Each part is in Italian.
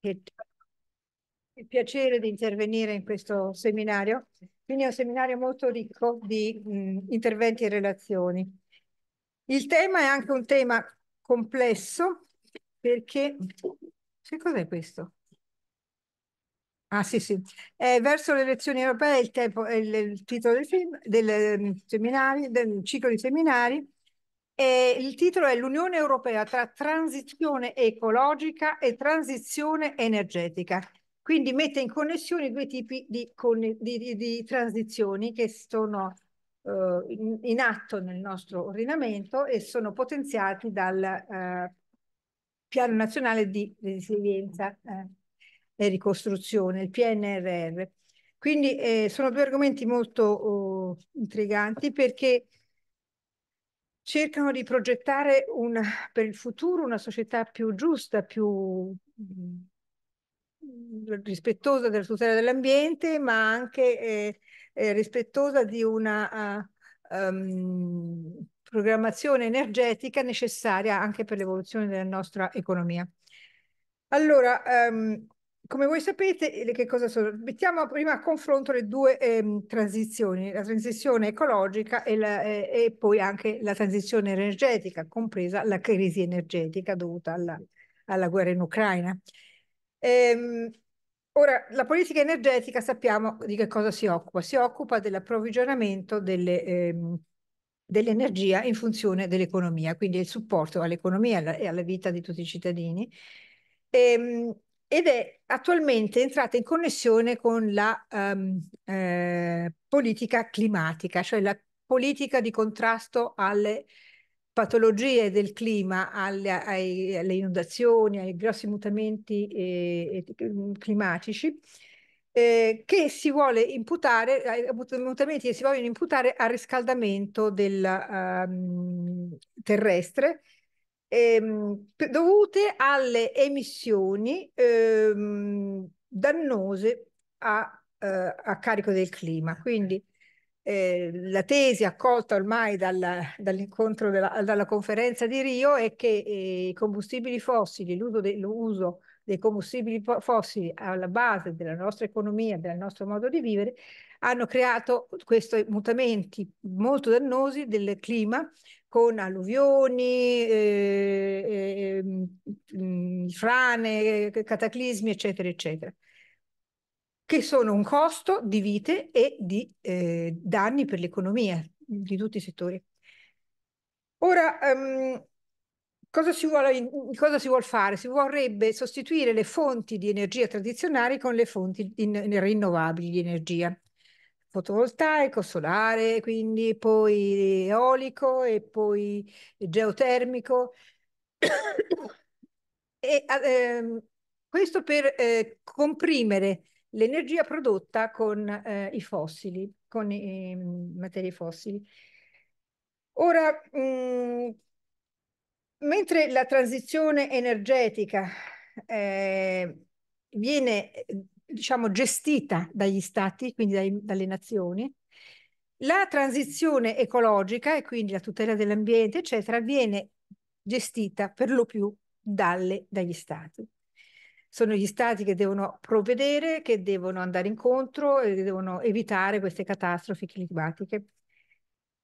il piacere di intervenire in questo seminario. Quindi è un seminario molto ricco di mh, interventi e relazioni. Il tema è anche un tema complesso perché... Che cos'è questo? Ah sì sì, eh, verso le elezioni europee il, tempo, il, il titolo del, film, del, seminario, del ciclo di seminari e il titolo è L'Unione Europea tra transizione ecologica e transizione energetica. Quindi mette in connessione due tipi di, di, di, di transizioni che sono eh, in, atto nel nostro ordinamento e sono potenziati dal eh, Piano Nazionale di Resilienza eh, e Ricostruzione, il PNRR. Quindi eh, sono due argomenti molto oh, intriganti perché cercano di progettare una, per il futuro una società più giusta, più mm, rispettosa della tutela dell'ambiente, ma anche eh, eh, rispettosa di una uh, um, programmazione energetica necessaria anche per l'evoluzione della nostra economia. Allora, um, come voi sapete, eh, le, che cosa sono? Mettiamo prima a confronto le due ehm, transizioni, la transizione ecologica e, la, eh, e, poi anche la transizione energetica, compresa la crisi energetica dovuta alla, alla guerra in Ucraina. Ehm, ora, la politica energetica sappiamo di che cosa si occupa. Si occupa dell'approvvigionamento ehm, dell'energia ehm, dell in funzione dell'economia, quindi il supporto all'economia e alla vita di tutti i cittadini. Ehm, ed è attualmente entrata in connessione con la um, eh, politica climatica, cioè la politica di contrasto alle patologie del clima, alle, ai, alle inondazioni, ai grossi mutamenti eh, climatici, eh, che si vuole imputare, mutamenti che si vogliono imputare al riscaldamento del, um, terrestre ehm, dovute alle emissioni ehm, dannose a, eh, a, carico del clima. Quindi eh, la tesi accolta ormai dalla, dall'incontro della, dalla conferenza di Rio è che eh, i combustibili fossili, l'uso, de, l'uso dei combustibili fossili alla base della nostra economia, del nostro modo di vivere, hanno creato questi mutamenti molto dannosi del clima con alluvioni, eh, eh, ehm, mm, mm, frane, eh, cataclismi, eccetera, eccetera, che sono un costo di vite e di eh, danni per l'economia di tutti i settori. Ora, ehm, cosa, si vuole, cosa si vuole fare? Si vorrebbe sostituire le fonti di energia tradizionali con le fonti in, in rinnovabili di energia fotovoltaico, solare, quindi poi eolico e poi geotermico. e, eh, questo per eh, comprimere l'energia prodotta con eh, i fossili, con i, materie fossili. Ora, mh, mentre la transizione energetica eh, viene eh, diciamo, gestita dagli stati, quindi dai, dalle nazioni. La transizione ecologica e quindi la tutela dell'ambiente, eccetera, viene gestita per lo più dalle, dagli stati. Sono gli stati che devono provvedere, che devono andare incontro e che devono evitare queste catastrofi climatiche.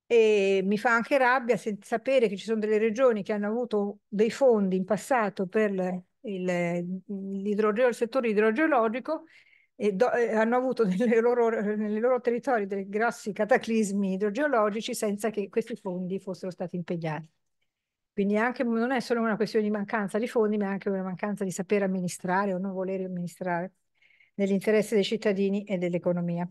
E mi fa anche rabbia sapere che ci sono delle regioni che hanno avuto dei fondi in passato per il, il settore idrogeologico e do, eh, hanno avuto nelle loro, nelle loro territori dei grossi cataclismi idrogeologici senza che questi fondi fossero stati impegnati. Quindi anche, non è solo una questione di mancanza di fondi, ma anche una mancanza di sapere amministrare o non volere amministrare nell'interesse dei cittadini e dell'economia.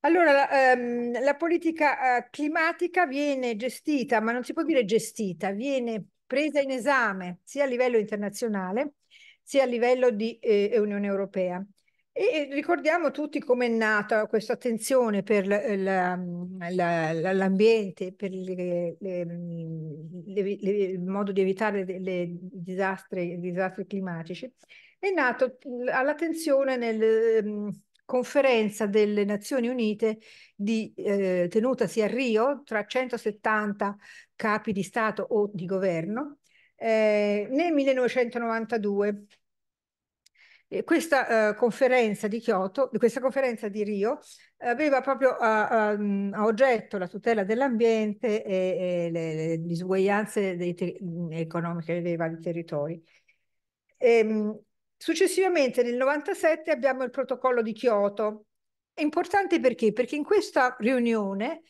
Allora, la, ehm, la politica eh, climatica viene gestita, ma non si può dire gestita, viene presa in esame sia a livello internazionale sia a livello di eh, Unione Europea. E ricordiamo tutti come è nata questa attenzione per l'ambiente, per le, le, le, il modo di evitare i disastri, disastri, climatici. È nato all'attenzione nella conferenza delle Nazioni Unite di, eh, tenutasi a Rio tra 170 capi di Stato o di governo, eh, nel 1992. Questa, eh, conferenza di Kyoto, questa conferenza di Rio, aveva proprio a, a, a oggetto la tutela dell'ambiente e, e le, le, disuguaglianze economiche dei vari territori. E, ehm, successivamente nel 1997 abbiamo il protocollo di Kyoto. È importante perché? Perché in questa riunione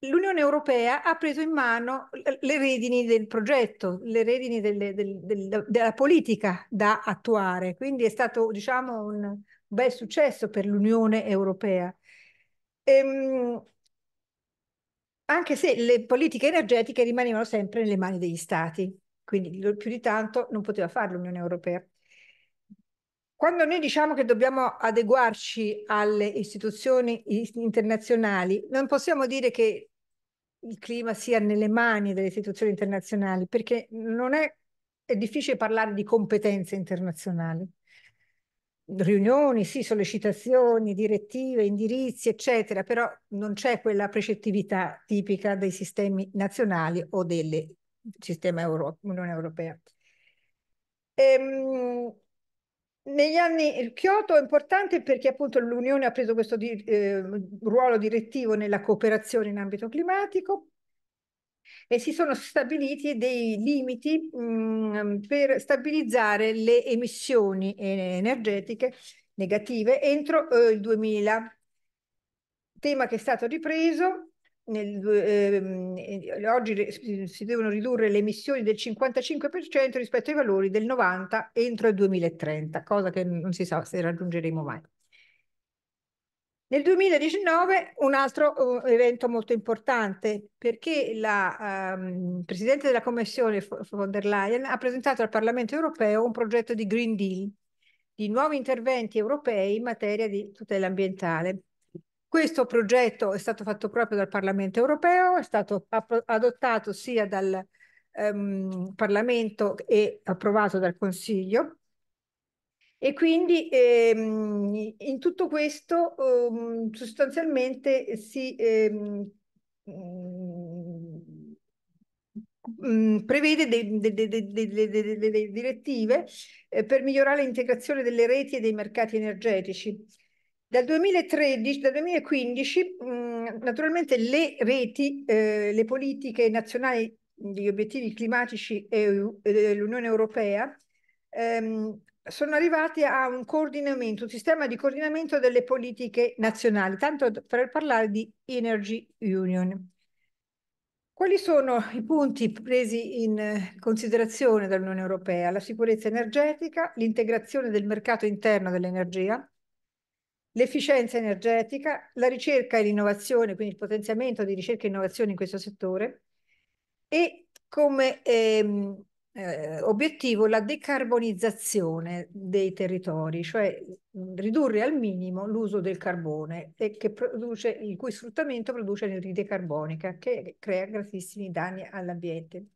l'Unione Europea ha preso in mano le redini del progetto, le redini delle, del, del, della politica da attuare, quindi è stato diciamo un bel successo per l'Unione Europea. Ehm, anche se le politiche energetiche rimanevano sempre nelle mani degli Stati, quindi più di tanto non poteva farlo l'Unione Europea. Quando noi diciamo che dobbiamo adeguarci alle istituzioni internazionali, non possiamo dire che il clima sia nelle mani delle istituzioni internazionali, perché non è, è difficile parlare di competenze internazionali. Riunioni, sì, sollecitazioni, direttive, indirizzi, eccetera, però non c'è quella precettività tipica dei sistemi nazionali o del sistema Euro- Unione Europea. Ehm, negli anni il Kyoto è importante perché appunto l'Unione ha preso questo di, eh, ruolo direttivo nella cooperazione in ambito climatico e si sono stabiliti dei limiti mh, mm, per stabilizzare le emissioni energetiche negative entro eh, il 2000, tema che è stato ripreso nel, eh, oggi si devono ridurre le emissioni del 55% rispetto ai valori del 90% entro il 2030, cosa che non si sa se raggiungeremo mai. Nel 2019 un altro evento molto importante perché la ehm, Presidente della Commissione von der Leyen ha presentato al Parlamento europeo un progetto di Green Deal, di nuovi interventi europei in materia di tutela ambientale. Questo progetto è stato fatto proprio dal Parlamento europeo, è stato adottato sia dal ehm, Parlamento e approvato dal Consiglio e quindi ehm, in tutto questo ehm, sostanzialmente si ehm, mm, mm, prevede delle direttive eh, per migliorare l'integrazione delle reti e dei mercati energetici dal 2013, dal 2015, naturalmente le reti, eh, le politiche nazionali degli obiettivi climatici EU, dell'Unione Europea ehm, sono arrivate a un coordinamento, un sistema di coordinamento delle politiche nazionali, tanto per parlare di Energy Union. Quali sono i punti presi in considerazione dall'Unione Europea? La sicurezza energetica, l'integrazione del mercato interno dell'energia, l'efficienza energetica, la ricerca e l'innovazione, quindi il potenziamento di ricerca e innovazione in questo settore e come ehm, eh, obiettivo la decarbonizzazione dei territori, cioè ridurre al minimo l'uso del carbone produce, il cui sfruttamento produce energia carbonica che crea gravissimi danni all'ambiente.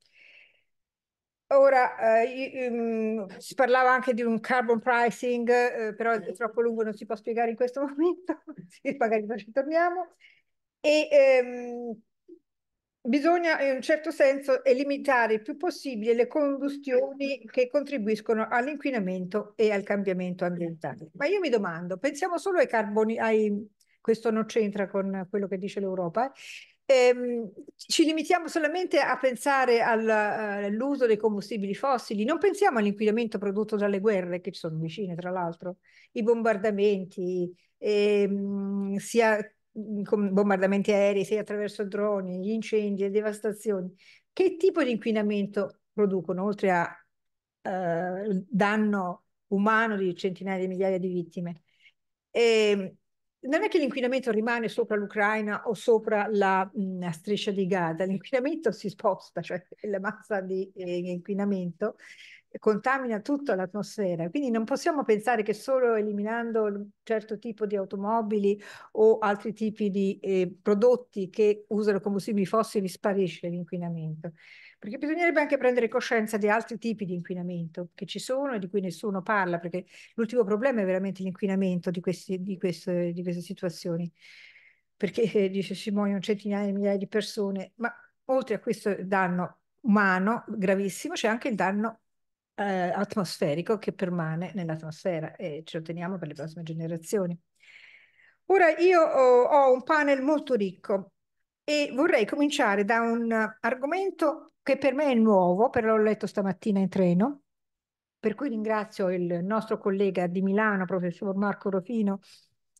Ora, eh, ehm, si parlava anche di un carbon pricing, eh, però è troppo lungo, non si può spiegare in questo momento, magari poi ci torniamo. E ehm, bisogna in un certo senso limitare il più possibile le combustioni che contribuiscono all'inquinamento e al cambiamento ambientale. Ma io mi domando, pensiamo solo ai carboni, ai, questo non c'entra con quello che dice l'Europa, eh? ehm, ci limitiamo solamente a pensare al, eh, all'uso dei combustibili fossili, non pensiamo all'inquinamento prodotto dalle guerre che ci sono vicine, tra l'altro, i bombardamenti, ehm, sia con bombardamenti aerei, sia attraverso droni, gli incendi, le devastazioni. Che tipo di inquinamento producono, oltre a eh, danno umano di centinaia di migliaia di vittime? E, ehm, non è che l'inquinamento rimane sopra l'Ucraina o sopra la mh, striscia di Gaza, l'inquinamento si sposta, cioè la massa di eh, inquinamento contamina tutta l'atmosfera, quindi non possiamo pensare che solo eliminando un certo tipo di automobili o altri tipi di eh, prodotti che usano combustibili fossili sparisce l'inquinamento perché bisognerebbe anche prendere coscienza di altri tipi di inquinamento che ci sono e di cui nessuno parla, perché l'ultimo problema è veramente l'inquinamento di, questi, di, queste, di queste situazioni, perché eh, dice, si muoiono centinaia di migliaia di persone, ma oltre a questo danno umano gravissimo c'è anche il danno eh, atmosferico che permane nell'atmosfera e ce lo teniamo per le prossime generazioni. Ora io ho, oh, ho un panel molto ricco e vorrei cominciare da un argomento che per me è nuovo, però l'ho letto stamattina in treno, per cui ringrazio il nostro collega di Milano, professor Marco Rofino,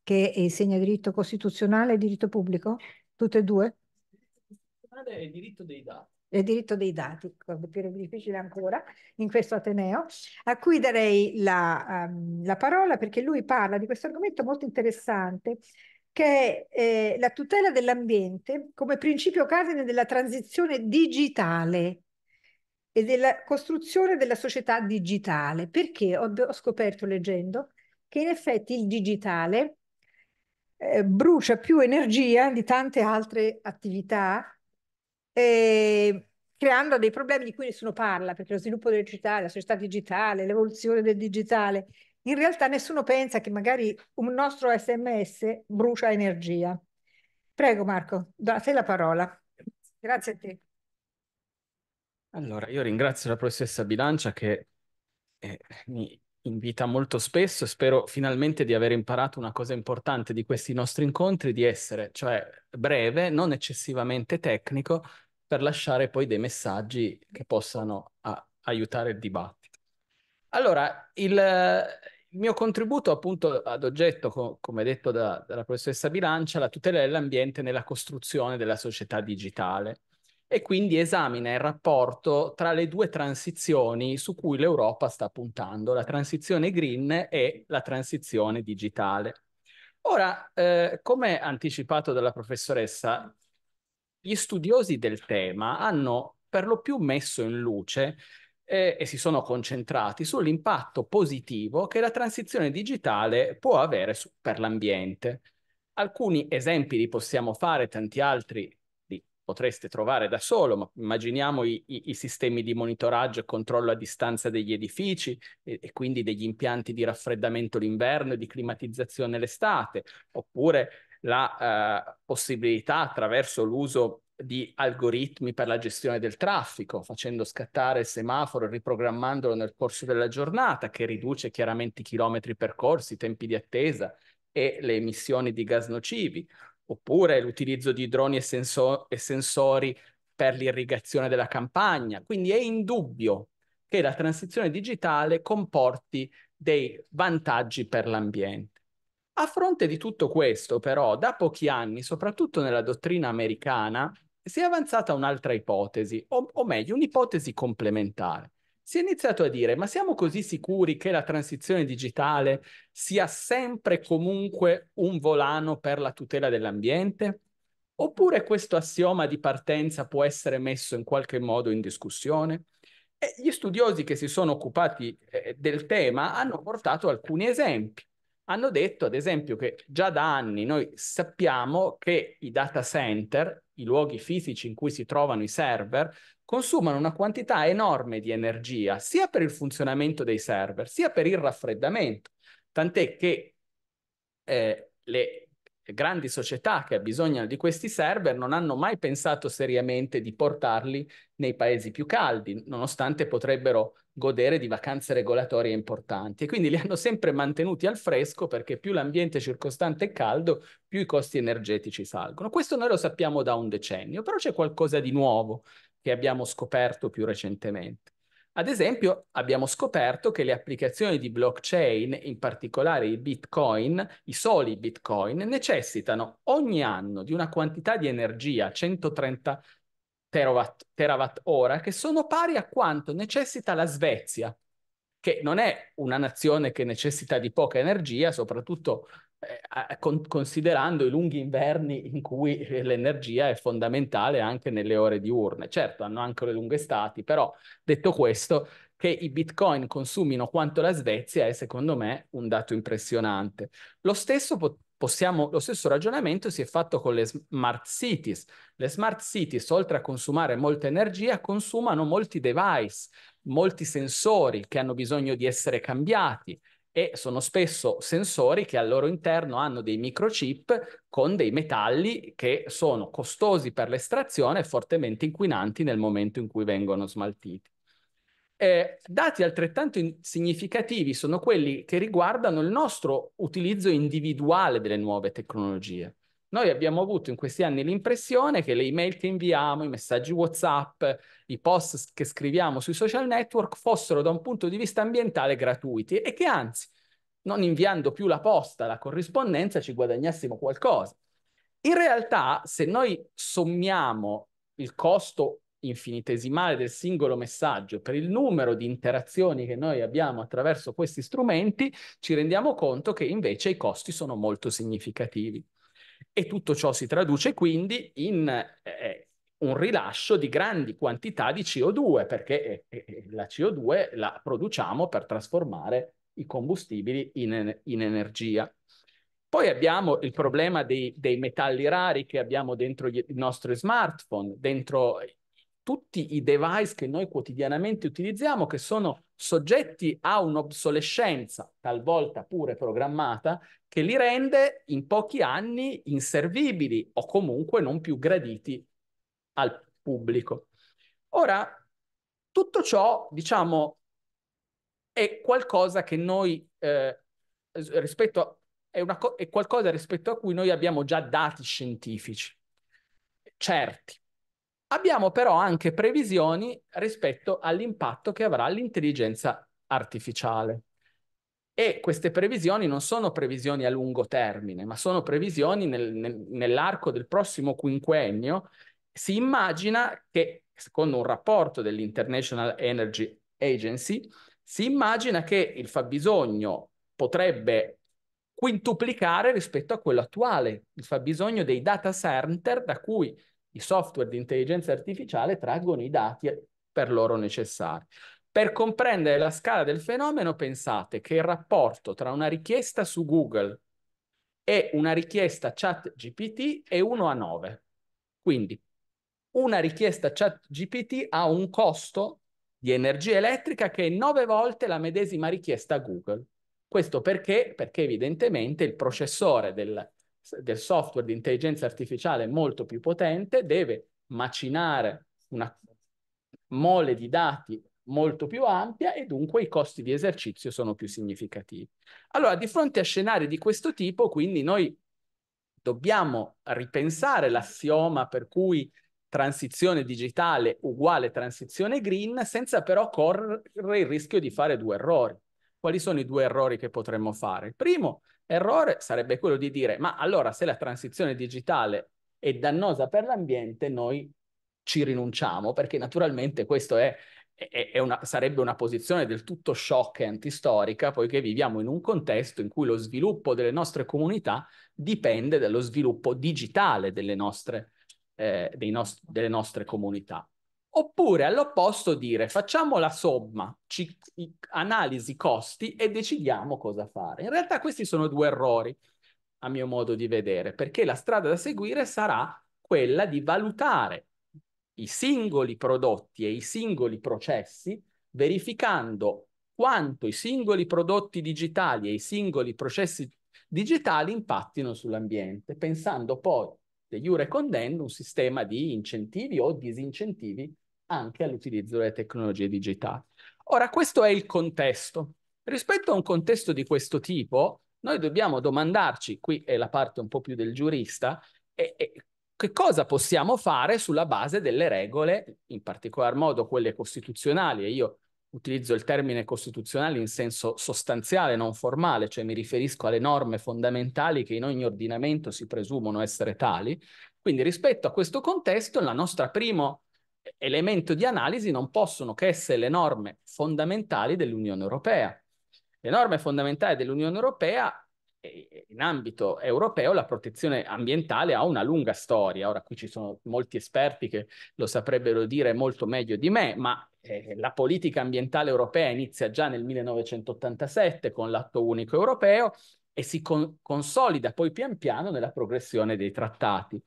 che insegna diritto costituzionale e diritto pubblico, tutte e due. Costituzionale e diritto dei dati. E diritto dei dati, più difficile ancora, in questo Ateneo, a cui darei la, um, la parola perché lui parla di questo argomento molto interessante che è eh, la tutela dell'ambiente come principio cardine della transizione digitale e della costruzione della società digitale. Perché ho, ho scoperto leggendo che in effetti il digitale eh, brucia più energia di tante altre attività, eh, creando dei problemi di cui nessuno parla, perché lo sviluppo delle città, la società digitale, l'evoluzione del digitale in realtà nessuno pensa che magari un nostro sms brucia energia. Prego Marco, do a te la parola. Grazie a te. Allora, io ringrazio la professoressa Bilancia che eh, mi invita molto spesso e spero finalmente di aver imparato una cosa importante di questi nostri incontri, di essere cioè breve, non eccessivamente tecnico, per lasciare poi dei messaggi che possano a, aiutare il dibattito. Allora, il, mio contributo appunto ad oggetto, co- come detto da, dalla professoressa Bilancia, la tutela dell'ambiente nella costruzione della società digitale e quindi esamina il rapporto tra le due transizioni su cui l'Europa sta puntando, la transizione green e la transizione digitale. Ora, eh, come anticipato dalla professoressa, gli studiosi del tema hanno per lo più messo in luce eh, e si sono concentrati sull'impatto positivo che la transizione digitale può avere su, per l'ambiente. Alcuni esempi li possiamo fare, tanti altri li potreste trovare da solo, ma immaginiamo i, i, i sistemi di monitoraggio e controllo a distanza degli edifici e, e quindi degli impianti di raffreddamento l'inverno e di climatizzazione l'estate, oppure la eh, possibilità attraverso l'uso di algoritmi per la gestione del traffico, facendo scattare il semaforo, e riprogrammandolo nel corso della giornata, che riduce chiaramente i chilometri percorsi, i tempi di attesa e le emissioni di gas nocivi, oppure l'utilizzo di droni e, senso- e sensori per l'irrigazione della campagna. Quindi è indubbio che la transizione digitale comporti dei vantaggi per l'ambiente. A fronte di tutto questo, però, da pochi anni, soprattutto nella dottrina americana, si è avanzata un'altra ipotesi, o, o meglio, un'ipotesi complementare. Si è iniziato a dire, ma siamo così sicuri che la transizione digitale sia sempre comunque un volano per la tutela dell'ambiente? Oppure questo assioma di partenza può essere messo in qualche modo in discussione? E gli studiosi che si sono occupati eh, del tema hanno portato alcuni esempi. Hanno detto, ad esempio, che già da anni noi sappiamo che i data center i luoghi fisici in cui si trovano i server, consumano una quantità enorme di energia, sia per il funzionamento dei server, sia per il raffreddamento. Tant'è che eh, le grandi società che abbisognano di questi server non hanno mai pensato seriamente di portarli nei paesi più caldi, nonostante potrebbero godere di vacanze regolatorie importanti e quindi li hanno sempre mantenuti al fresco perché più l'ambiente circostante è caldo, più i costi energetici salgono. Questo noi lo sappiamo da un decennio, però c'è qualcosa di nuovo che abbiamo scoperto più recentemente. Ad esempio, abbiamo scoperto che le applicazioni di blockchain, in particolare i bitcoin, i soli bitcoin, necessitano ogni anno di una quantità di energia, 130 terawatt, terawatt ora, che sono pari a quanto necessita la Svezia, che non è una nazione che necessita di poca energia, soprattutto eh, con, considerando i lunghi inverni in cui eh, l'energia è fondamentale anche nelle ore diurne. Certo, hanno anche le lunghe estati, però detto questo, che i bitcoin consumino quanto la Svezia è secondo me un dato impressionante. Lo stesso potrebbe Possiamo, lo stesso ragionamento si è fatto con le smart cities. Le smart cities, oltre a consumare molta energia, consumano molti device, molti sensori che hanno bisogno di essere cambiati e sono spesso sensori che al loro interno hanno dei microchip con dei metalli che sono costosi per l'estrazione e fortemente inquinanti nel momento in cui vengono smaltiti. Eh, dati altrettanto in- significativi sono quelli che riguardano il nostro utilizzo individuale delle nuove tecnologie. Noi abbiamo avuto in questi anni l'impressione che le email che inviamo, i messaggi WhatsApp, i post che scriviamo sui social network fossero da un punto di vista ambientale gratuiti e che anzi, non inviando più la posta, la corrispondenza, ci guadagnassimo qualcosa. In realtà, se noi sommiamo il costo infinitesimale del singolo messaggio, per il numero di interazioni che noi abbiamo attraverso questi strumenti, ci rendiamo conto che invece i costi sono molto significativi. E tutto ciò si traduce quindi in eh, eh un rilascio di grandi quantità di CO2, perché eh, eh, eh la CO2 la produciamo per trasformare i combustibili in, in energia. Poi abbiamo il problema dei, dei, metalli rari che abbiamo dentro i nostri smartphone, dentro tutti i device che noi quotidianamente utilizziamo, che sono soggetti a un'obsolescenza, talvolta pure programmata, che li rende in pochi anni inservibili o comunque non più graditi al pubblico. Ora, tutto ciò, diciamo, è qualcosa che noi, eh, rispetto a, è, co- è qualcosa rispetto a cui noi abbiamo già dati scientifici certi. Abbiamo però anche previsioni rispetto all'impatto che avrà l'intelligenza artificiale. E queste previsioni non sono previsioni a lungo termine, ma sono previsioni nel, nel, nell'arco del prossimo quinquennio. Si immagina che, secondo un rapporto dell'International Energy Agency, si immagina che il fabbisogno potrebbe quintuplicare rispetto a quello attuale, il fabbisogno dei data center da cui i software di intelligenza artificiale traggono i dati per loro necessari. Per comprendere la scala del fenomeno, pensate che il rapporto tra una richiesta su Google e una richiesta chat GPT è 1 a 9. Quindi una richiesta chat GPT ha un costo di energia elettrica che è 9 volte la medesima richiesta a Google. Questo perché? Perché evidentemente il processore del, del software di intelligenza artificiale molto più potente deve macinare una mole di dati molto più ampia e dunque i costi di esercizio sono più significativi. Allora, di fronte a scenari di questo tipo, quindi noi dobbiamo ripensare l'assioma per cui transizione digitale uguale transizione green senza però correre il rischio di fare due errori. Quali sono i due errori che potremmo fare? Il primo errore sarebbe quello di dire, ma allora se la transizione digitale è dannosa per l'ambiente, noi ci rinunciamo, perché naturalmente questo è, è, è una, sarebbe una posizione del tutto shock e antistorica, poiché viviamo in un contesto in cui lo sviluppo delle nostre comunità dipende dallo sviluppo digitale delle nostre, eh, nost- delle nostre comunità. Oppure all'opposto dire facciamo la somma, ci, analisi costi e decidiamo cosa fare. In realtà questi sono due errori, a mio modo di vedere, perché la strada da seguire sarà quella di valutare i singoli prodotti e i singoli processi, verificando quanto i singoli prodotti digitali e i singoli processi digitali impattino sull'ambiente, pensando poi de iure condendo un sistema di incentivi o disincentivi anche all'utilizzo delle tecnologie digitali. Ora, questo è il contesto. Rispetto a un contesto di questo tipo, noi dobbiamo domandarci, qui è la parte un po' più del giurista, e, e che cosa possiamo fare sulla base delle regole, in particolar modo quelle costituzionali, e io utilizzo il termine costituzionale in senso sostanziale, non formale, cioè mi riferisco alle norme fondamentali che in ogni ordinamento si presumono essere tali. Quindi rispetto a questo contesto, il nostro primo elemento di analisi non possono che essere le norme fondamentali dell'Unione Europea. Le norme fondamentali dell'Unione Europea in ambito europeo la protezione ambientale ha una lunga storia. Ora qui ci sono molti esperti che lo saprebbero dire molto meglio di me, ma eh, la politica ambientale europea inizia già nel 1987 con l'atto unico europeo e si con consolida poi pian piano nella progressione dei trattati.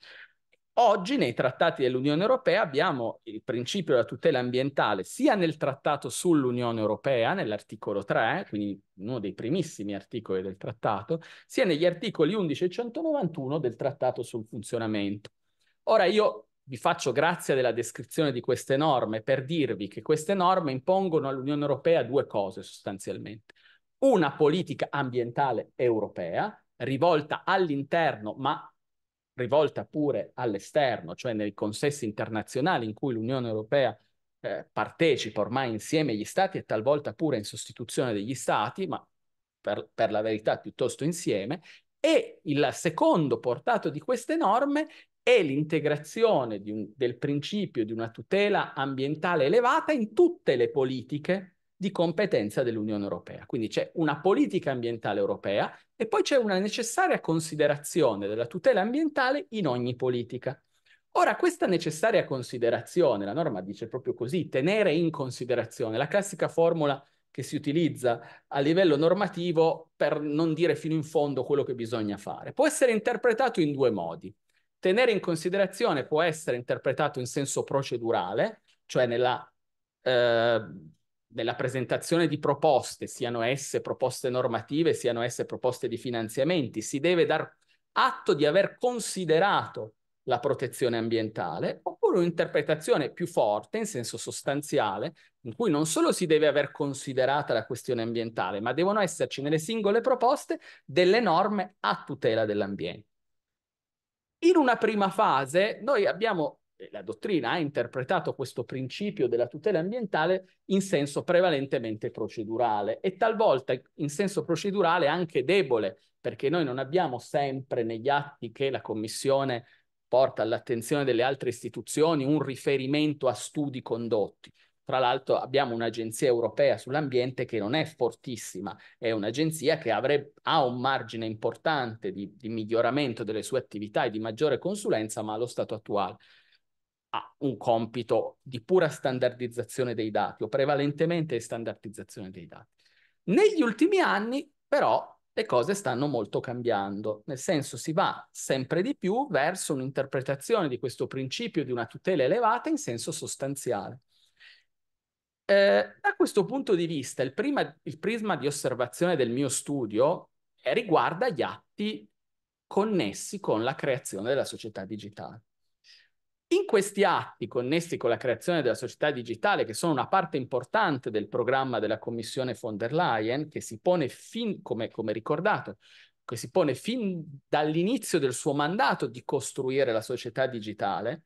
Oggi nei trattati dell'Unione Europea abbiamo il principio della tutela ambientale sia nel trattato sull'Unione Europea, nell'articolo 3, quindi uno dei primissimi articoli del trattato, sia negli articoli 11 e 191 del trattato sul funzionamento. Ora io vi faccio grazia della descrizione di queste norme per dirvi che queste norme impongono all'Unione Europea due cose sostanzialmente. Una politica ambientale europea rivolta all'interno, ma rivolta pure all'esterno, cioè nei consessi internazionali in cui l'Unione Europea eh, partecipa ormai insieme agli stati e talvolta pure in sostituzione degli stati, ma per, per la verità piuttosto insieme, e il secondo portato di queste norme è l'integrazione un, del principio di una tutela ambientale elevata in tutte le politiche di competenza dell'Unione Europea. Quindi c'è una politica ambientale europea e poi c'è una necessaria considerazione della tutela ambientale in ogni politica. Ora, questa necessaria considerazione, la norma dice proprio così, tenere in considerazione, la classica formula che si utilizza a livello normativo per non dire fino in fondo quello che bisogna fare, può essere interpretato in due modi. Tenere in considerazione può essere interpretato in senso procedurale, cioè nella, eh, nella presentazione di proposte, siano esse proposte normative, siano esse proposte di finanziamenti, si deve dar atto di aver considerato la protezione ambientale, oppure un'interpretazione più forte in senso sostanziale, in cui non solo si deve aver considerata la questione ambientale, ma devono esserci nelle singole proposte delle norme a tutela dell'ambiente. In una prima fase noi abbiamo, eh, la dottrina ha interpretato questo principio della tutela ambientale in senso prevalentemente procedurale e talvolta in senso procedurale anche debole, perché noi non abbiamo sempre negli atti che la Commissione porta all'attenzione delle altre istituzioni un riferimento a studi condotti. Tra l'altro abbiamo un'agenzia europea sull'ambiente che non è fortissima, è un'agenzia che avrebbe, ha un margine importante di, di miglioramento delle sue attività e di maggiore consulenza, ma allo stato attuale ha un compito di pura standardizzazione dei dati o prevalentemente standardizzazione dei dati. Negli ultimi anni però le cose stanno molto cambiando, nel senso si va sempre di più verso un'interpretazione di questo principio di una tutela elevata in senso sostanziale. Eh, da questo punto di vista, il, prima, il prisma di osservazione del mio studio eh, riguarda gli atti connessi con la creazione della società digitale. In questi atti connessi con la creazione della società digitale, che sono una parte importante del programma della Commissione von der Leyen, che si pone fin, come, come ricordato, che si pone fin dall'inizio del suo mandato di costruire la società digitale,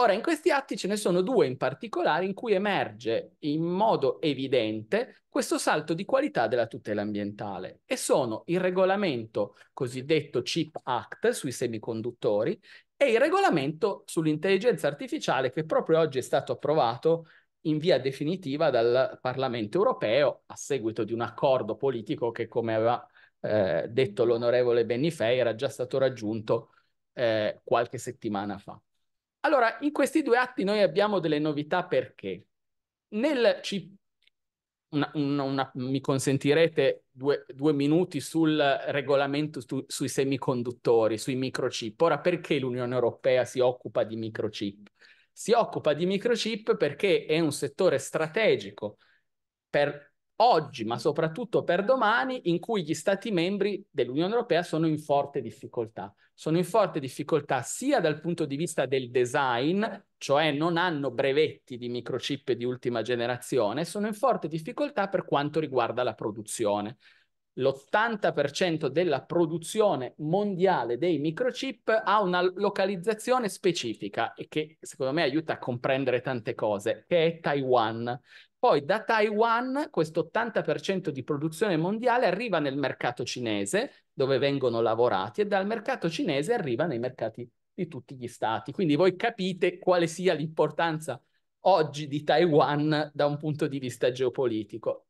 Ora, in questi atti ce ne sono due in particolare in cui emerge in modo evidente questo salto di qualità della tutela ambientale e sono il regolamento cosiddetto CHIP Act sui semiconduttori e il regolamento sull'intelligenza artificiale che proprio oggi è stato approvato in via definitiva dal Parlamento europeo a seguito di un accordo politico che, come aveva eh, detto l'onorevole Benifei, era già stato raggiunto eh, qualche settimana fa. Allora, in questi due atti noi abbiamo delle novità perché nel C... Una, una, una, mi consentirete due, due, minuti sul regolamento su, sui semiconduttori, sui microchip. Ora, perché l'Unione Europea si occupa di microchip? Si occupa di microchip perché è un settore strategico per oggi, ma soprattutto per domani, in cui gli Stati membri dell'Unione Europea sono in forte difficoltà. Sono in forte difficoltà sia dal punto di vista del design, cioè non hanno brevetti di microchip di ultima generazione, sono in forte difficoltà per quanto riguarda la produzione l'80% della produzione mondiale dei microchip ha una localizzazione specifica e che secondo me aiuta a comprendere tante cose, che è Taiwan. Poi da Taiwan questo 80% di produzione mondiale arriva nel mercato cinese, dove vengono lavorati, e dal mercato cinese arriva nei mercati di tutti gli stati. Quindi voi capite quale sia l'importanza oggi di Taiwan da un punto di vista geopolitico.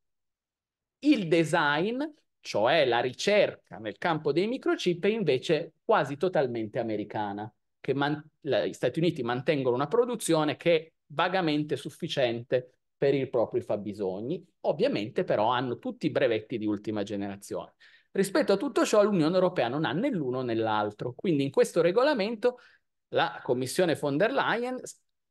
Il design cioè la ricerca nel campo dei microchip, è invece quasi totalmente americana, che man- la, gli Stati Uniti mantengono una produzione che è vagamente sufficiente per i propri fabbisogni, ovviamente però hanno tutti i brevetti di ultima generazione. Rispetto a tutto ciò l'Unione Europea non ha né l'uno né l'altro, quindi in questo regolamento la Commissione von der Leyen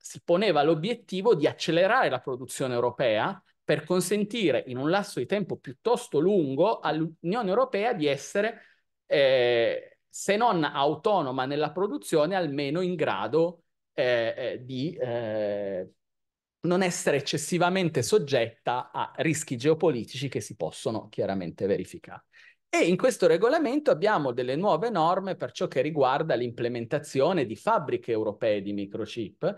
si poneva l'obiettivo di accelerare la produzione europea per consentire in un lasso di tempo piuttosto lungo all'Unione Europea di essere, eh, se non autonoma nella produzione, almeno in grado eh, eh, di eh, non essere eccessivamente soggetta a rischi geopolitici che si possono chiaramente verificare. E in questo regolamento abbiamo delle nuove norme per ciò che riguarda l'implementazione di fabbriche europee di microchip,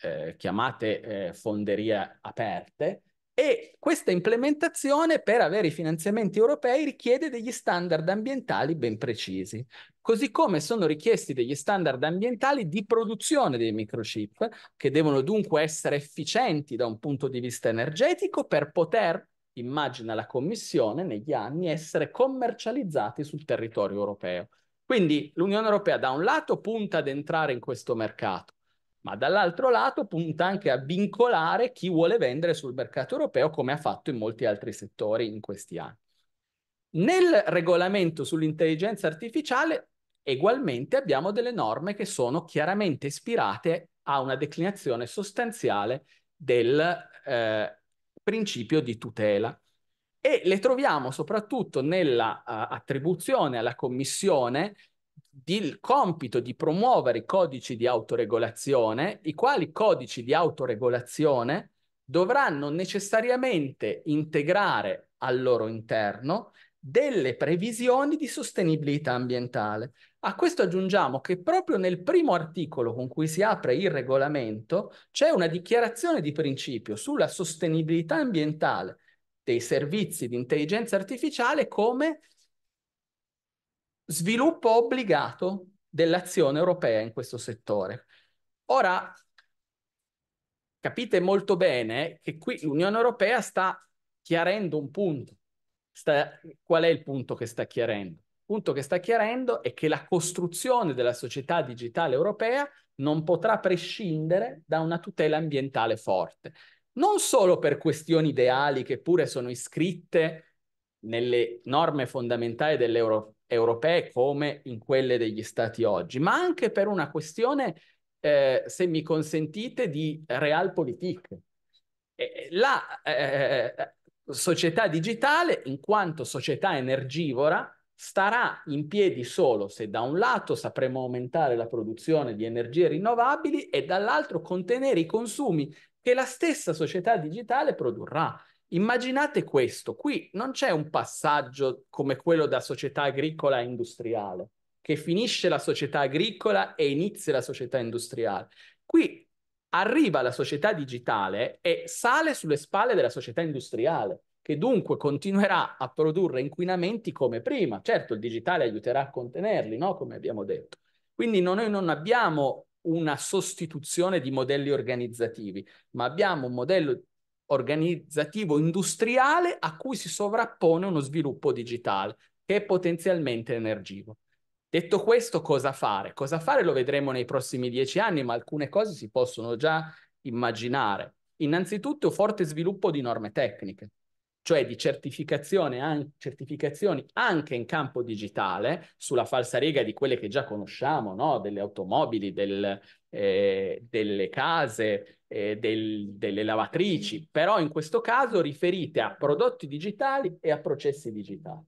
eh, chiamate eh, fonderie aperte, e questa implementazione per avere i finanziamenti europei richiede degli standard ambientali ben precisi, così come sono richiesti degli standard ambientali di produzione dei microchip, che devono dunque essere efficienti da un punto di vista energetico per poter, immagina la Commissione, negli anni essere commercializzati sul territorio europeo. Quindi l'Unione Europea da un lato punta ad entrare in questo mercato, ma dall'altro lato punta anche a vincolare chi vuole vendere sul mercato europeo come ha fatto in molti altri settori in questi anni. Nel regolamento sull'intelligenza artificiale ugualmente abbiamo delle norme che sono chiaramente ispirate a una declinazione sostanziale del eh, principio di tutela e le troviamo soprattutto nella uh, attribuzione alla Commissione il compito di promuovere i codici di autoregolazione, i quali codici di autoregolazione dovranno necessariamente integrare al loro interno delle previsioni di sostenibilità ambientale. A questo aggiungiamo che proprio nel primo articolo con cui si apre il regolamento c'è una dichiarazione di principio sulla sostenibilità ambientale dei servizi di intelligenza artificiale come sviluppo obbligato dell'azione europea in questo settore. Ora, capite molto bene che qui l'Unione Europea sta chiarendo un punto. Sta... qual è il punto che sta chiarendo? Il punto che sta chiarendo è che la costruzione della società digitale europea non potrà prescindere da una tutela ambientale forte, non solo per questioni ideali che pure sono iscritte nelle norme fondamentali dell'Euro europee come in quelle degli stati oggi, ma anche per una questione, eh, se mi consentite, di realpolitik. La eh, eh, società digitale, in quanto società energivora, starà in piedi solo se da un lato sapremo aumentare la produzione di energie rinnovabili e dall'altro contenere i consumi che la stessa società digitale produrrà. Immaginate questo, qui non c'è un passaggio come quello da società agricola a industriale, che finisce la società agricola e inizia la società industriale. Qui arriva la società digitale e sale sulle spalle della società industriale, che dunque continuerà a produrre inquinamenti come prima. Certo, il digitale aiuterà a contenerli, no? come abbiamo detto. Quindi noi non abbiamo una sostituzione di modelli organizzativi, ma abbiamo un modello organizzativo industriale a cui si sovrappone uno sviluppo digitale che è potenzialmente energivo. Detto questo, cosa fare? Cosa fare lo vedremo nei prossimi dieci anni, ma alcune cose si possono già immaginare. Innanzitutto forte sviluppo di norme tecniche, cioè di an- certificazioni anche in campo digitale, sulla falsariga di quelle che già conosciamo, no? delle automobili, del, eh, delle case, eh, del, delle lavatrici, però in questo caso riferite a prodotti digitali e a processi digitali.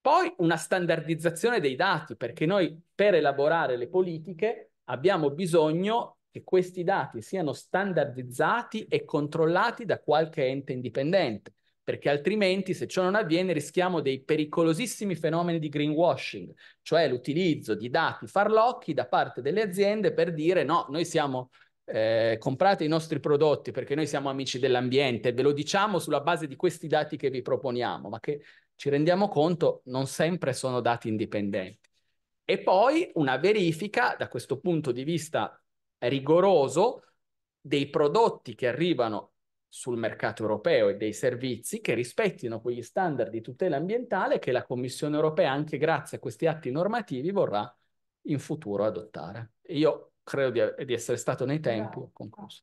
Poi una standardizzazione dei dati, perché noi per elaborare le politiche abbiamo bisogno che questi dati siano standardizzati e controllati da qualche ente indipendente perché altrimenti se ciò non avviene rischiamo dei pericolosissimi fenomeni di greenwashing, cioè l'utilizzo di dati farlocchi da parte delle aziende per dire no, noi siamo eh, comprate i nostri prodotti perché noi siamo amici dell'ambiente, ve lo diciamo sulla base di questi dati che vi proponiamo, ma che ci rendiamo conto non sempre sono dati indipendenti. E poi una verifica da questo punto di vista rigoroso dei prodotti che arrivano sul mercato europeo e dei servizi che rispettino quegli standard di tutela ambientale che la Commissione europea, anche grazie a questi atti normativi, vorrà in futuro adottare. Io credo di, di essere stato nei tempi, concluso.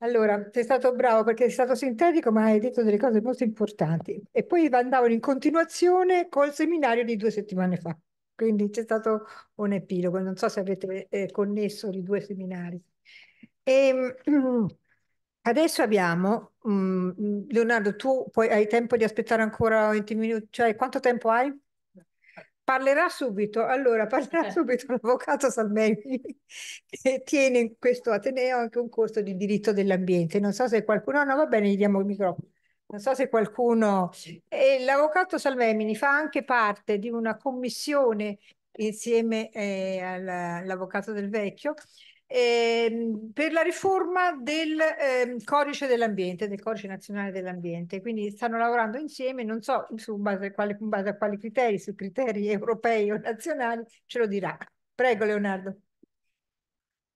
Allora, sei stato bravo perché sei stato sintetico, ma hai detto delle cose molto importanti. E poi andavano in continuazione col seminario di due settimane fa. Quindi c'è stato un epilogo, non so se avete eh, connesso i due seminari. E, ehm, adesso abbiamo, mh, mm, Leonardo, tu puoi, hai tempo di aspettare ancora 20 minuti, cioè quanto tempo hai? Parlerà subito, allora parlerà eh. subito l'avvocato Salmelli che tiene in questo Ateneo anche un corso di diritto dell'ambiente. Non so se qualcuno... no, va bene, gli diamo il microfono non so se qualcuno... l'avvocato Salvemini fa anche parte di una commissione insieme eh, all'avvocato del Vecchio eh, per la riforma del eh, codice dell'ambiente, del codice nazionale dell'ambiente. Quindi stanno lavorando insieme, non so su base a quali, base a quali criteri, su criteri europei o nazionali, ce lo dirà. Prego Leonardo.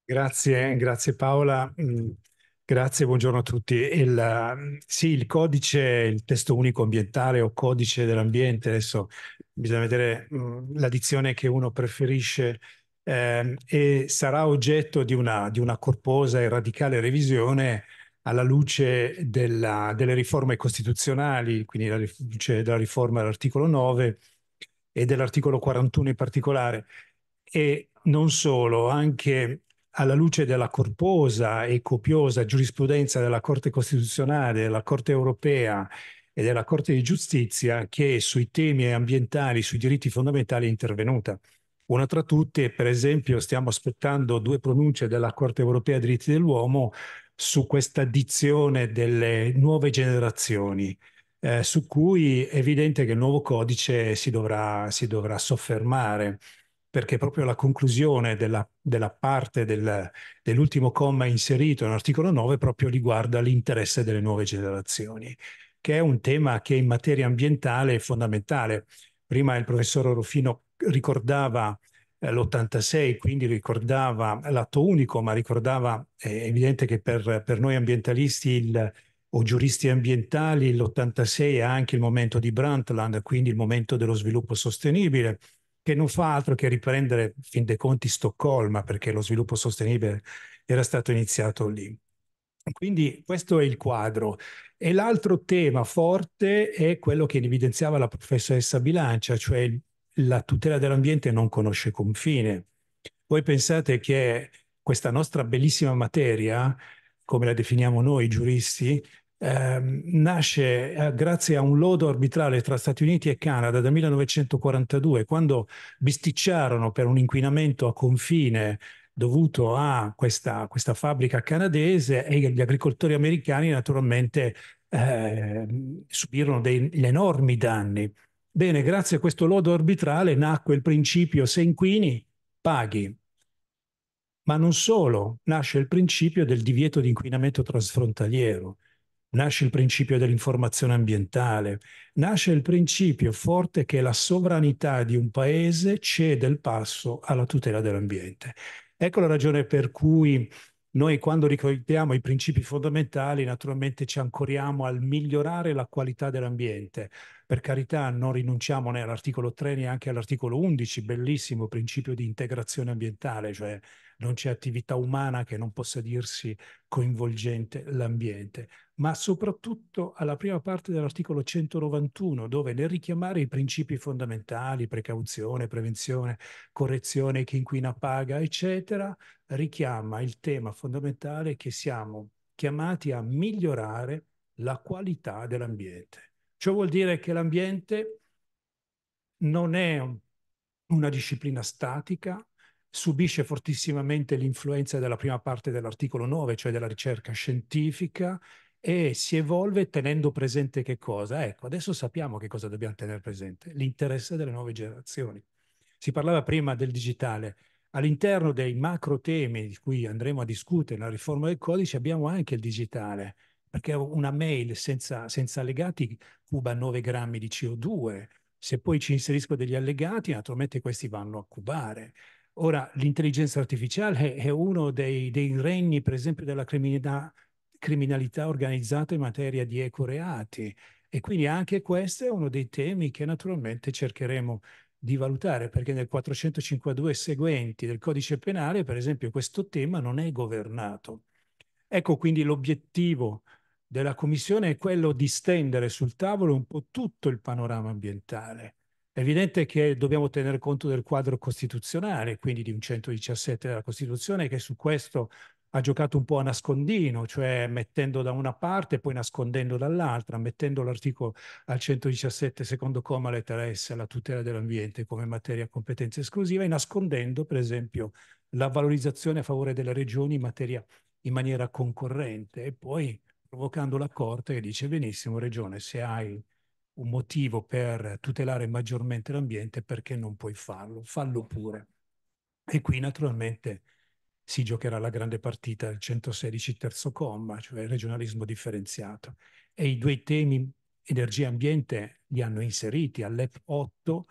Grazie, grazie Paola. Mm, Grazie, buongiorno a tutti. Il, mm, sì, il codice, il testo unico ambientale o codice dell'ambiente, adesso bisogna vedere mm, l'addizione che uno preferisce, eh, e sarà oggetto di una, di una, corposa e radicale revisione alla luce della, delle riforme costituzionali, quindi la, luce cioè della riforma dell'articolo 9 e dell'articolo 41 in particolare. E non solo, anche alla luce della corposa e copiosa giurisprudenza della Corte Costituzionale, della Corte Europea e della Corte di Giustizia che sui temi ambientali, sui diritti fondamentali è intervenuta. Una tra tutte, per esempio, stiamo aspettando due pronunce della Corte Europea dei diritti dell'uomo su questa dizione delle nuove generazioni, eh, su cui è evidente che il nuovo codice si dovrà, si dovrà soffermare perché proprio la conclusione della, della parte del, dell'ultimo comma inserito nell'articolo 9 proprio riguarda l'interesse delle nuove generazioni, che è un tema che in materia ambientale è fondamentale. Prima il professor Rufino ricordava eh, l'86, quindi ricordava l'atto unico, ma ricordava, è evidente che per, per noi ambientalisti il, o giuristi ambientali l'86 è anche il momento di Brantland, quindi il momento dello sviluppo sostenibile, che non fa altro che riprendere, fin dei conti, Stoccolma, perché lo sviluppo sostenibile era stato iniziato lì. Quindi questo è il quadro. E l'altro tema forte è quello che evidenziava la professoressa Bilancia, cioè la tutela dell'ambiente non conosce confine. Voi pensate che questa nostra bellissima materia, come la definiamo noi giuristi, Ehm, nasce eh, grazie a un lodo arbitrale tra Stati Uniti e Canada dal 1942, quando bisticciarono per un inquinamento a confine dovuto a questa, questa fabbrica canadese e gli agricoltori americani naturalmente eh, subirono degli enormi danni. Bene, grazie a questo lodo arbitrale nacque il principio se inquini paghi. Ma non solo, nasce il principio del divieto di inquinamento trasfrontaliero nasce il principio dell'informazione ambientale, nasce il principio forte che la sovranità di un paese cede il passo alla tutela dell'ambiente. Ecco la ragione per cui noi quando ricordiamo i principi fondamentali naturalmente ci ancoriamo al migliorare la qualità dell'ambiente. Per carità non rinunciamo né all'articolo 3 né anche all'articolo 11, bellissimo principio di integrazione ambientale, cioè non c'è attività umana che non possa dirsi coinvolgente l'ambiente, ma soprattutto alla prima parte dell'articolo 191, dove nel richiamare i principi fondamentali, precauzione, prevenzione, correzione, chi inquina paga, eccetera, richiama il tema fondamentale che siamo chiamati a migliorare la qualità dell'ambiente. Ciò vuol dire che l'ambiente non è una disciplina statica, subisce fortissimamente l'influenza della prima parte dell'articolo 9, cioè della ricerca scientifica, e si evolve tenendo presente che cosa? Ecco, adesso sappiamo che cosa dobbiamo tenere presente, l'interesse delle nuove generazioni. Si parlava prima del digitale, all'interno dei macro temi di cui andremo a discutere nella riforma del codice abbiamo anche il digitale, perché una mail senza, senza legati cuba 9 grammi di CO2, se poi ci inserisco degli allegati naturalmente questi vanno a cubare. Ora, l'intelligenza artificiale è uno dei, dei regni, per esempio, della criminalità criminalità organizzata in materia di ecoreati. E quindi anche questo è uno dei temi che naturalmente cercheremo di valutare, perché nel 452 seguenti del codice penale, per esempio, questo tema non è governato. Ecco quindi l'obiettivo della Commissione è quello di stendere sul tavolo un po' tutto il panorama ambientale. È evidente che dobbiamo tener conto del quadro costituzionale, quindi di un 117 della Costituzione, che su questo ha giocato un po' a nascondino, cioè mettendo da una parte e poi nascondendo dall'altra, mettendo l'articolo al 117 secondo comma lettera S alla tutela dell'ambiente come materia competenza esclusiva e nascondendo per esempio la valorizzazione a favore delle regioni in, materia, in maniera concorrente e poi provocando la Corte che dice benissimo regione se hai un motivo per tutelare maggiormente l'ambiente perché non puoi farlo, fallo pure. E qui naturalmente si giocherà la grande partita del 116 terzo comma, cioè il regionalismo differenziato. E i due temi energia e ambiente li hanno inseriti, all'EP 8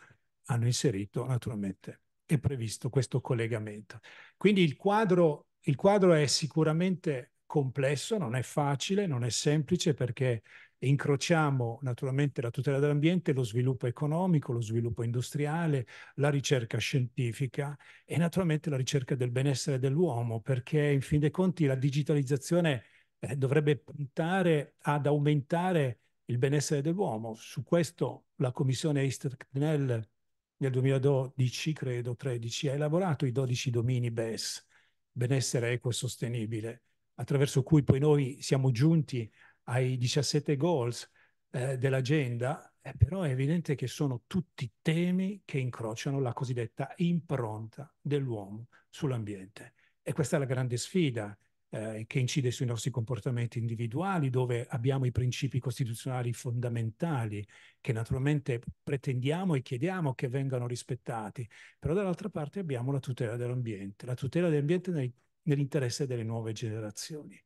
hanno inserito naturalmente, è previsto questo collegamento. Quindi il quadro, il quadro è sicuramente complesso, non è facile, non è semplice perché e incrociamo naturalmente la tutela dell'ambiente, lo sviluppo economico, lo sviluppo industriale, la ricerca scientifica e naturalmente la ricerca del benessere dell'uomo, perché in fin dei conti la digitalizzazione eh, dovrebbe puntare ad aumentare il benessere dell'uomo. Su questo la Commissione East-CNEL nel 2012, credo 13, ha elaborato i 12 domini BES, benessere equo e sostenibile, attraverso cui poi noi siamo giunti ai 17 goals eh, dell'agenda, eh, però è evidente che sono tutti temi che incrociano la cosiddetta impronta dell'uomo sull'ambiente. E questa è la grande sfida eh, che incide sui nostri comportamenti individuali, dove abbiamo i principi costituzionali fondamentali che naturalmente pretendiamo e chiediamo che vengano rispettati, però dall'altra parte abbiamo la tutela dell'ambiente, la tutela dell'ambiente nel, nell'interesse delle nuove generazioni.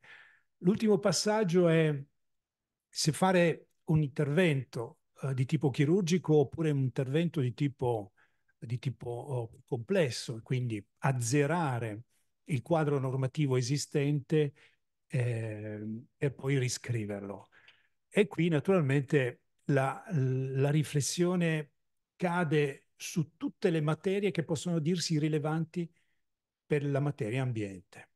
L'ultimo passaggio è se fare un intervento eh, di tipo chirurgico oppure un intervento di tipo, di tipo oh, complesso, quindi azzerare il quadro normativo esistente eh, e poi riscriverlo. E qui naturalmente la, la riflessione cade su tutte le materie che possono dirsi rilevanti per la materia ambiente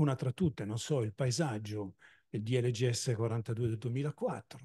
una tra tutte, non so, il paesaggio, di LGS 42 del 2004,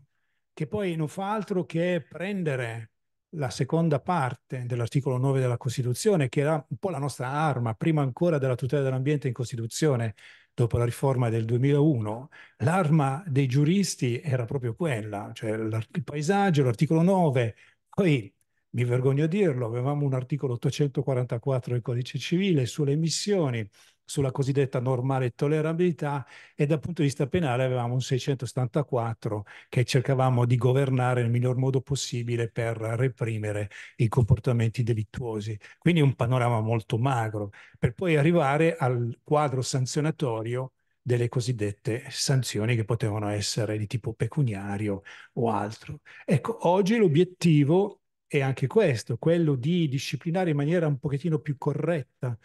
che poi non fa altro che prendere la seconda parte dell'articolo 9 della Costituzione, che era un po' la nostra arma, prima ancora della tutela dell'ambiente in Costituzione, dopo la riforma del 2001, l'arma dei giuristi era proprio quella, cioè il paesaggio, l'articolo 9, poi mi vergogno a dirlo, avevamo un articolo 844 del codice civile sulle emissioni, sulla cosiddetta normale tollerabilità e dal punto di vista penale avevamo un 674 che cercavamo di governare nel miglior modo possibile per reprimere i comportamenti delittuosi. Quindi un panorama molto magro, per poi arrivare al quadro sanzionatorio delle cosiddette sanzioni che potevano essere di tipo pecuniario o altro. Ecco, oggi l'obiettivo è anche questo, quello di disciplinare in maniera un pochettino più corretta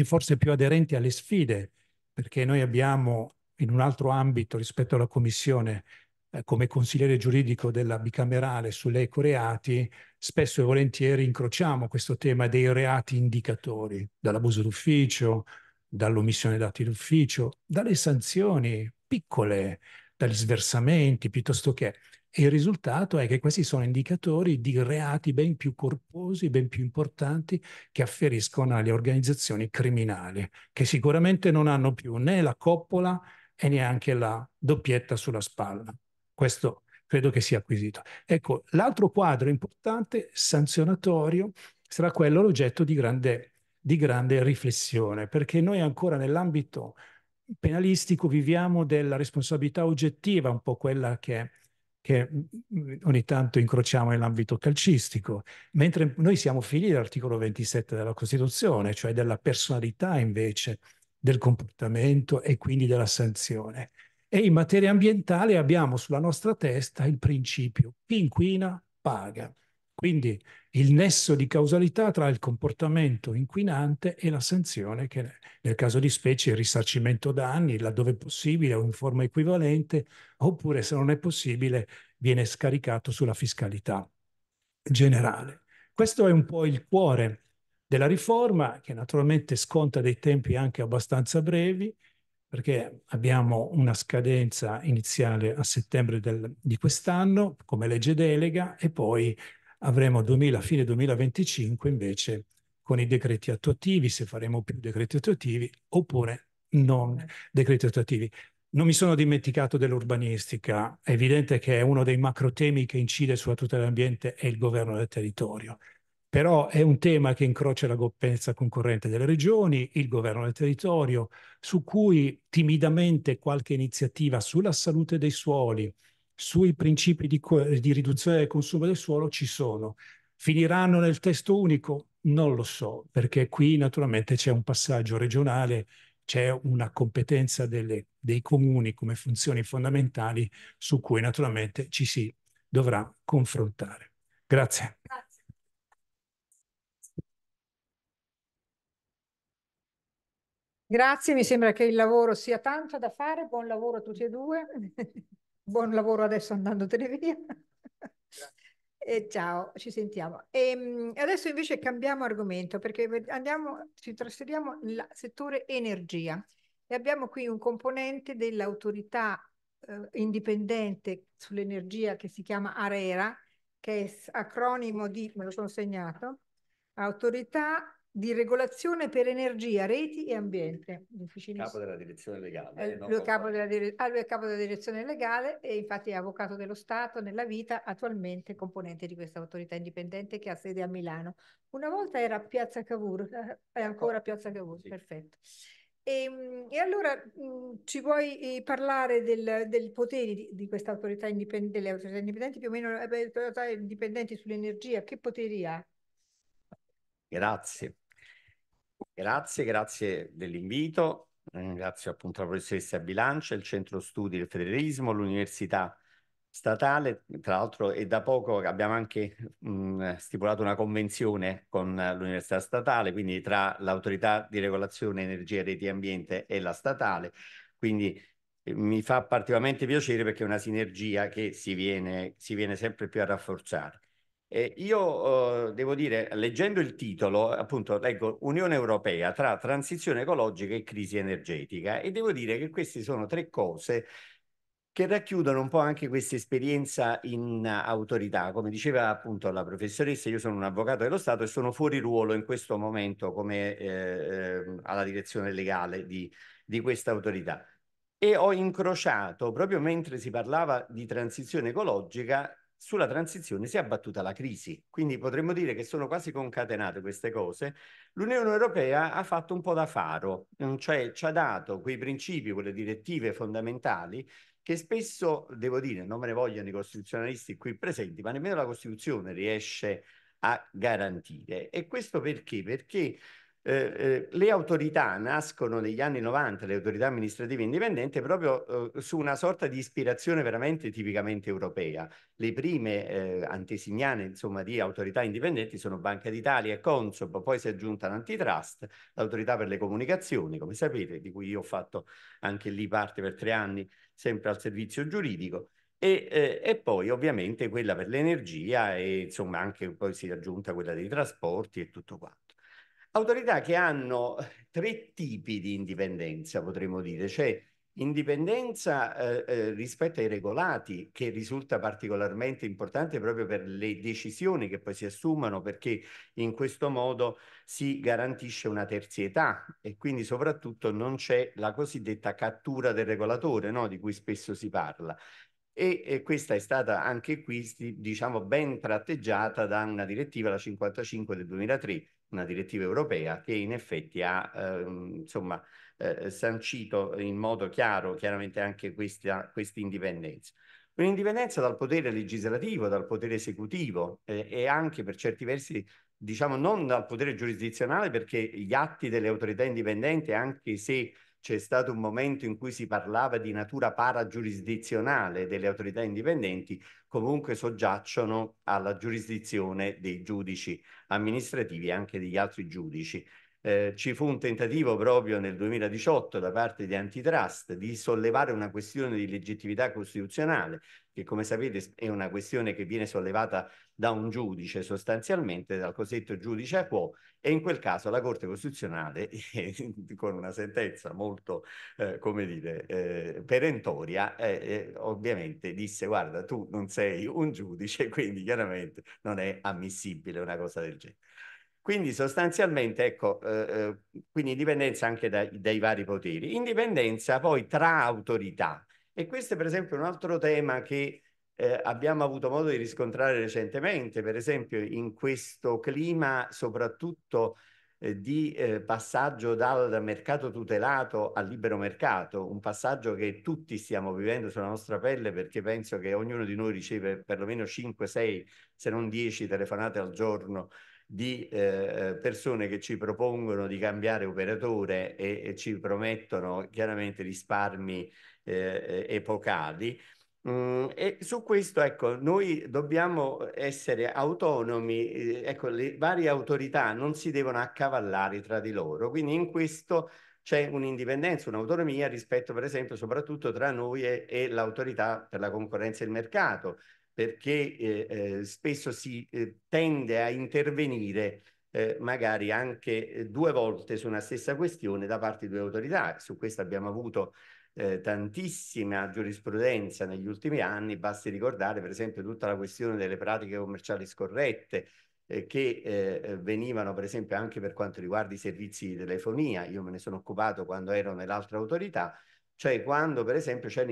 e forse più aderenti alle sfide, perché noi abbiamo in un altro ambito rispetto alla Commissione eh, come consigliere giuridico della bicamerale sull'ecoreati, spesso e volentieri incrociamo questo tema dei reati indicatori, dall'abuso d'ufficio, dall'omissione dati d'ufficio, dalle sanzioni piccole, dagli sversamenti piuttosto che e il risultato è che questi sono indicatori di reati ben più corposi, ben più importanti, che afferiscono alle organizzazioni criminali, che sicuramente non hanno più né la coppola e neanche la doppietta sulla spalla. Questo credo che sia acquisito. Ecco, l'altro quadro importante, sanzionatorio, sarà quello l'oggetto di grande, di grande riflessione, perché noi ancora nell'ambito penalistico viviamo della responsabilità oggettiva, un po' quella che che mhmm, ogni tanto incrociamo nell'ambito calcistico, mentre noi siamo figli dell'articolo 27 della Costituzione, cioè della personalità invece del comportamento e quindi della sanzione. E in materia ambientale abbiamo sulla nostra testa il principio chi inquina paga. Quindi il nesso di causalità tra il comportamento inquinante e la sanzione, che nel caso di specie il risarcimento danni, laddove possibile o in forma equivalente, oppure se non è possibile viene scaricato sulla fiscalità generale. Questo è un po' il cuore della riforma, che naturalmente sconta dei tempi anche abbastanza brevi, perché abbiamo una scadenza iniziale a settembre del, di quest'anno come legge delega e poi avremo 2000, fine 2025 invece con i decreti attuativi, se faremo più decreti attuativi oppure non decreti attuativi. Non mi sono dimenticato dell'urbanistica, è evidente che è uno dei macro temi che incide sulla tutela dell'ambiente e il governo del territorio, però è un tema che incrocia la competenza concorrente delle regioni, il governo del territorio, su cui timidamente qualche iniziativa sulla salute dei suoli, sui principi di, di riduzione del consumo del suolo ci sono. Finiranno nel testo unico? Non lo so, perché qui naturalmente c'è un passaggio regionale, c'è una competenza delle, dei comuni come funzioni fondamentali su cui naturalmente ci si dovrà confrontare. Grazie. Grazie. Grazie, mi sembra che il lavoro sia tanto da fare, buon lavoro a tutti e due buon lavoro adesso andandotene via. ciao, ci sentiamo. E ehm, adesso invece cambiamo argomento perché andiamo, ci trasferiamo nel settore energia e abbiamo qui un componente dell'autorità eh, indipendente sull'energia che si chiama ARERA, che è acronimo di, me lo sono segnato, Autorità di regolazione per energia, reti e ambiente. Capo della direzione legale. Eh, lui, è capo della dire... ah, lui è capo della direzione legale e infatti è avvocato dello Stato nella vita, attualmente componente di questa autorità indipendente che ha sede a Milano. Una volta era Piazza Cavour, eh, è ancora Piazza Cavour, sì. perfetto. E, ehm, e allora mh, mm, ci vuoi eh, parlare del, del potere di, di questa autorità indipendente, delle autorità indipendenti, più o meno le eh, autorità indipendenti sull'energia, che poteri ha? Grazie. Grazie, grazie dell'invito. Ringrazio appunto la professoressa Bilancia, il Centro Studi del Federalismo, l'Università Statale. Tra l'altro è da poco che abbiamo anche mh, mm, stipulato una convenzione con l'Università Statale, quindi tra l'autorità di regolazione energia, reti e ambiente e la statale. Quindi eh, mi fa particolarmente piacere perché è una sinergia che si viene, si viene sempre più a rafforzare. Eh, io eh, devo dire, leggendo il titolo, appunto, leggo Unione Europea tra transizione ecologica e crisi energetica e devo dire che queste sono tre cose che racchiudono un po' anche questa esperienza in autorità. Come diceva appunto la professoressa, io sono un avvocato dello Stato e sono fuori ruolo in questo momento come eh, ehm, alla direzione legale di, di questa autorità. E ho incrociato, proprio mentre si parlava di transizione ecologica, sulla transizione si è abbattuta la crisi. Quindi potremmo dire che sono quasi concatenate queste cose. L'Unione Europea ha fatto un po' da faro, mm, cioè ci ha dato quei principi, quelle direttive fondamentali che spesso, devo dire, non me ne vogliono i costituzionalisti qui presenti, ma nemmeno la Costituzione riesce a garantire. E questo perché? Perché eh, eh, le autorità nascono negli anni 90, le autorità amministrative indipendenti, proprio eh, su una sorta di ispirazione veramente tipicamente europea. Le prime eh, antesignane insomma, di autorità indipendenti sono Banca d'Italia e Consob, poi si è aggiunta l'antitrust, l'autorità per le comunicazioni, come sapete, di cui io ho fatto anche lì parte per tre anni, sempre al servizio giuridico. E, eh, e, poi ovviamente quella per l'energia e insomma anche poi si è aggiunta quella dei trasporti e tutto quanto autorità che hanno tre tipi di indipendenza, potremmo dire, cioè indipendenza eh, eh, rispetto ai regolati, che risulta particolarmente importante proprio per le decisioni che poi si assumono, perché in questo modo si garantisce una terzietà e quindi soprattutto non c'è la cosiddetta cattura del regolatore, no? di cui spesso si parla. E, e, questa è stata anche qui, diciamo, ben tratteggiata da una direttiva, la 55 del 2003 una direttiva europea che in effetti ha eh, insomma, eh, sancito in modo chiaro chiaramente anche questa quest indipendenza. Un'indipendenza dal potere legislativo, dal potere esecutivo eh, e anche per certi versi diciamo non dal potere giurisdizionale perché gli atti delle autorità indipendenti anche se c'è stato un momento in cui si parlava di natura paragiurisdizionale delle autorità indipendenti, comunque soggiacciono alla giurisdizione dei giudici amministrativi e anche degli altri giudici eh, ci fu un tentativo proprio nel 2018 da parte di Antitrust di sollevare una questione di legittimità costituzionale, che come sapete è una questione che viene sollevata da un giudice sostanzialmente, dal cosiddetto giudice a quo, e in quel caso la Corte Costituzionale, con una sentenza molto, eh, come dire, eh, perentoria, eh, eh, ovviamente disse guarda tu non sei un giudice, quindi chiaramente non è ammissibile una cosa del genere. Quindi sostanzialmente, ecco, eh, eh, quindi indipendenza anche dai, dai vari poteri. Indipendenza poi tra autorità. E questo è per esempio un altro tema che eh, abbiamo avuto modo di riscontrare recentemente, per esempio in questo clima soprattutto eh, di eh, passaggio dal mercato tutelato al libero mercato, un passaggio che tutti stiamo vivendo sulla nostra pelle perché penso che ognuno di noi riceve perlomeno 5, 6, se non 10 telefonate al giorno di eh, eh, persone che ci propongono di cambiare operatore e, e ci promettono chiaramente risparmi eh, eh epocali. Mm, e su questo, ecco, noi dobbiamo essere autonomi, eh, ecco, le varie autorità non si devono accavallare tra di loro, quindi in questo c'è un'indipendenza, un'autonomia rispetto per esempio soprattutto tra noi e, e l'autorità per la concorrenza e il mercato, perché eh, eh, spesso si eh, tende a intervenire eh, magari anche eh, due volte su una stessa questione da parte di due autorità. Su questo abbiamo avuto eh, tantissima giurisprudenza negli ultimi anni, basti ricordare per esempio tutta la questione delle pratiche commerciali scorrette, che eh, venivano per esempio anche per quanto riguarda i servizi di telefonia, io me ne sono occupato quando ero nell'altra autorità, cioè quando per esempio c'è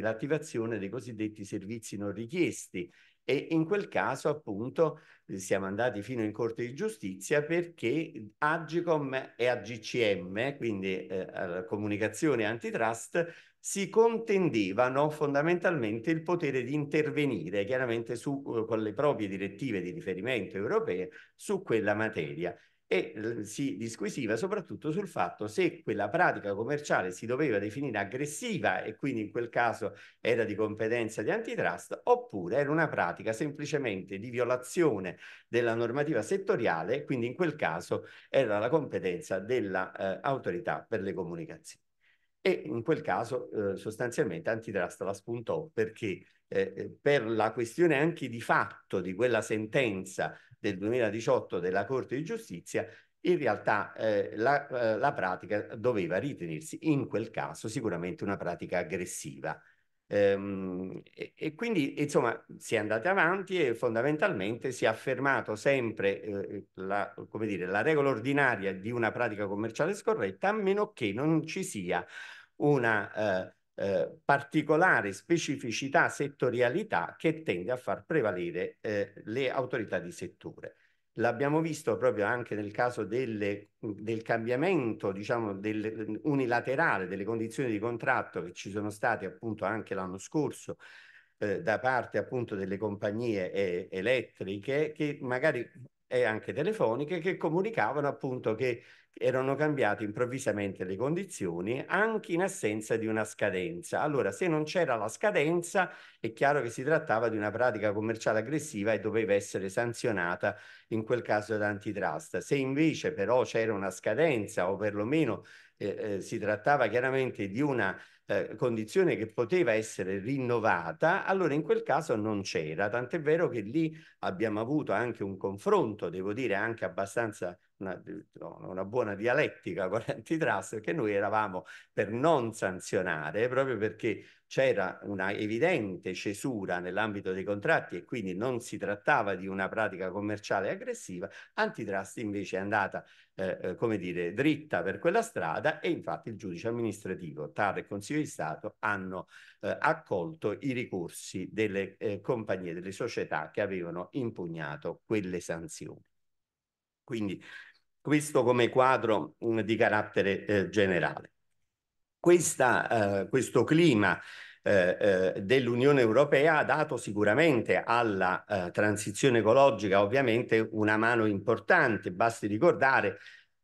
l'attivazione dei cosiddetti servizi non richiesti e in quel caso appunto siamo andati fino in Corte di Giustizia perché Agicom e AGCM, quindi eh, Comunicazione Antitrust, si contendevano fondamentalmente il potere di intervenire chiaramente su, eh, con le proprie direttive di riferimento europee su quella materia e si disquisiva soprattutto sul fatto se quella pratica commerciale si doveva definire aggressiva e quindi in quel caso era di competenza di antitrust oppure era una pratica semplicemente di violazione della normativa settoriale, e quindi in quel caso era la competenza dell'autorità eh, per le comunicazioni. E in quel caso eh, sostanzialmente antitrust la spuntò perché eh, eh per la questione anche di fatto di quella sentenza del 2018 della Corte di Giustizia, in realtà eh, la, eh, la, pratica doveva ritenersi in quel caso sicuramente una pratica aggressiva. Ehm, e, e, quindi insomma si è andati avanti e fondamentalmente si è affermato sempre eh, la, dire, la regola ordinaria di una pratica commerciale scorretta a meno che non ci sia una eh, eh, particolare specificità, settorialità che tende a far prevalere eh, le autorità di settore. L'abbiamo visto proprio anche nel caso delle, del cambiamento diciamo, del, unilaterale delle condizioni di contratto che ci sono state appunto anche l'anno scorso eh, da parte appunto delle compagnie eh, elettriche che magari e anche telefoniche che comunicavano appunto che erano cambiate improvvisamente le condizioni anche in assenza di una scadenza. Allora, se non c'era la scadenza, è chiaro che si trattava di una pratica commerciale aggressiva e doveva essere sanzionata in quel caso da antitrust. Se invece però c'era una scadenza o perlomeno eh, eh, si trattava chiaramente di una eh, condizione che poteva essere rinnovata, allora in quel caso non c'era, tant'è vero che lì abbiamo avuto anche un confronto, devo dire anche abbastanza una, una, buona dialettica con l'antitrust, perché noi eravamo per non sanzionare, proprio perché c'era una evidente cesura nell'ambito dei contratti e quindi non si trattava di una pratica commerciale aggressiva, antitrust invece è andata, eh, eh come dire, dritta per quella strada e infatti il giudice amministrativo, TAR e Consiglio di Stato hanno eh, accolto i ricorsi delle eh, compagnie, delle società che avevano impugnato quelle sanzioni. Quindi questo come quadro mh, mm, di carattere eh, generale. Questa, eh, questo clima eh, eh dell'Unione Europea ha dato sicuramente alla eh, transizione ecologica ovviamente una mano importante, basti ricordare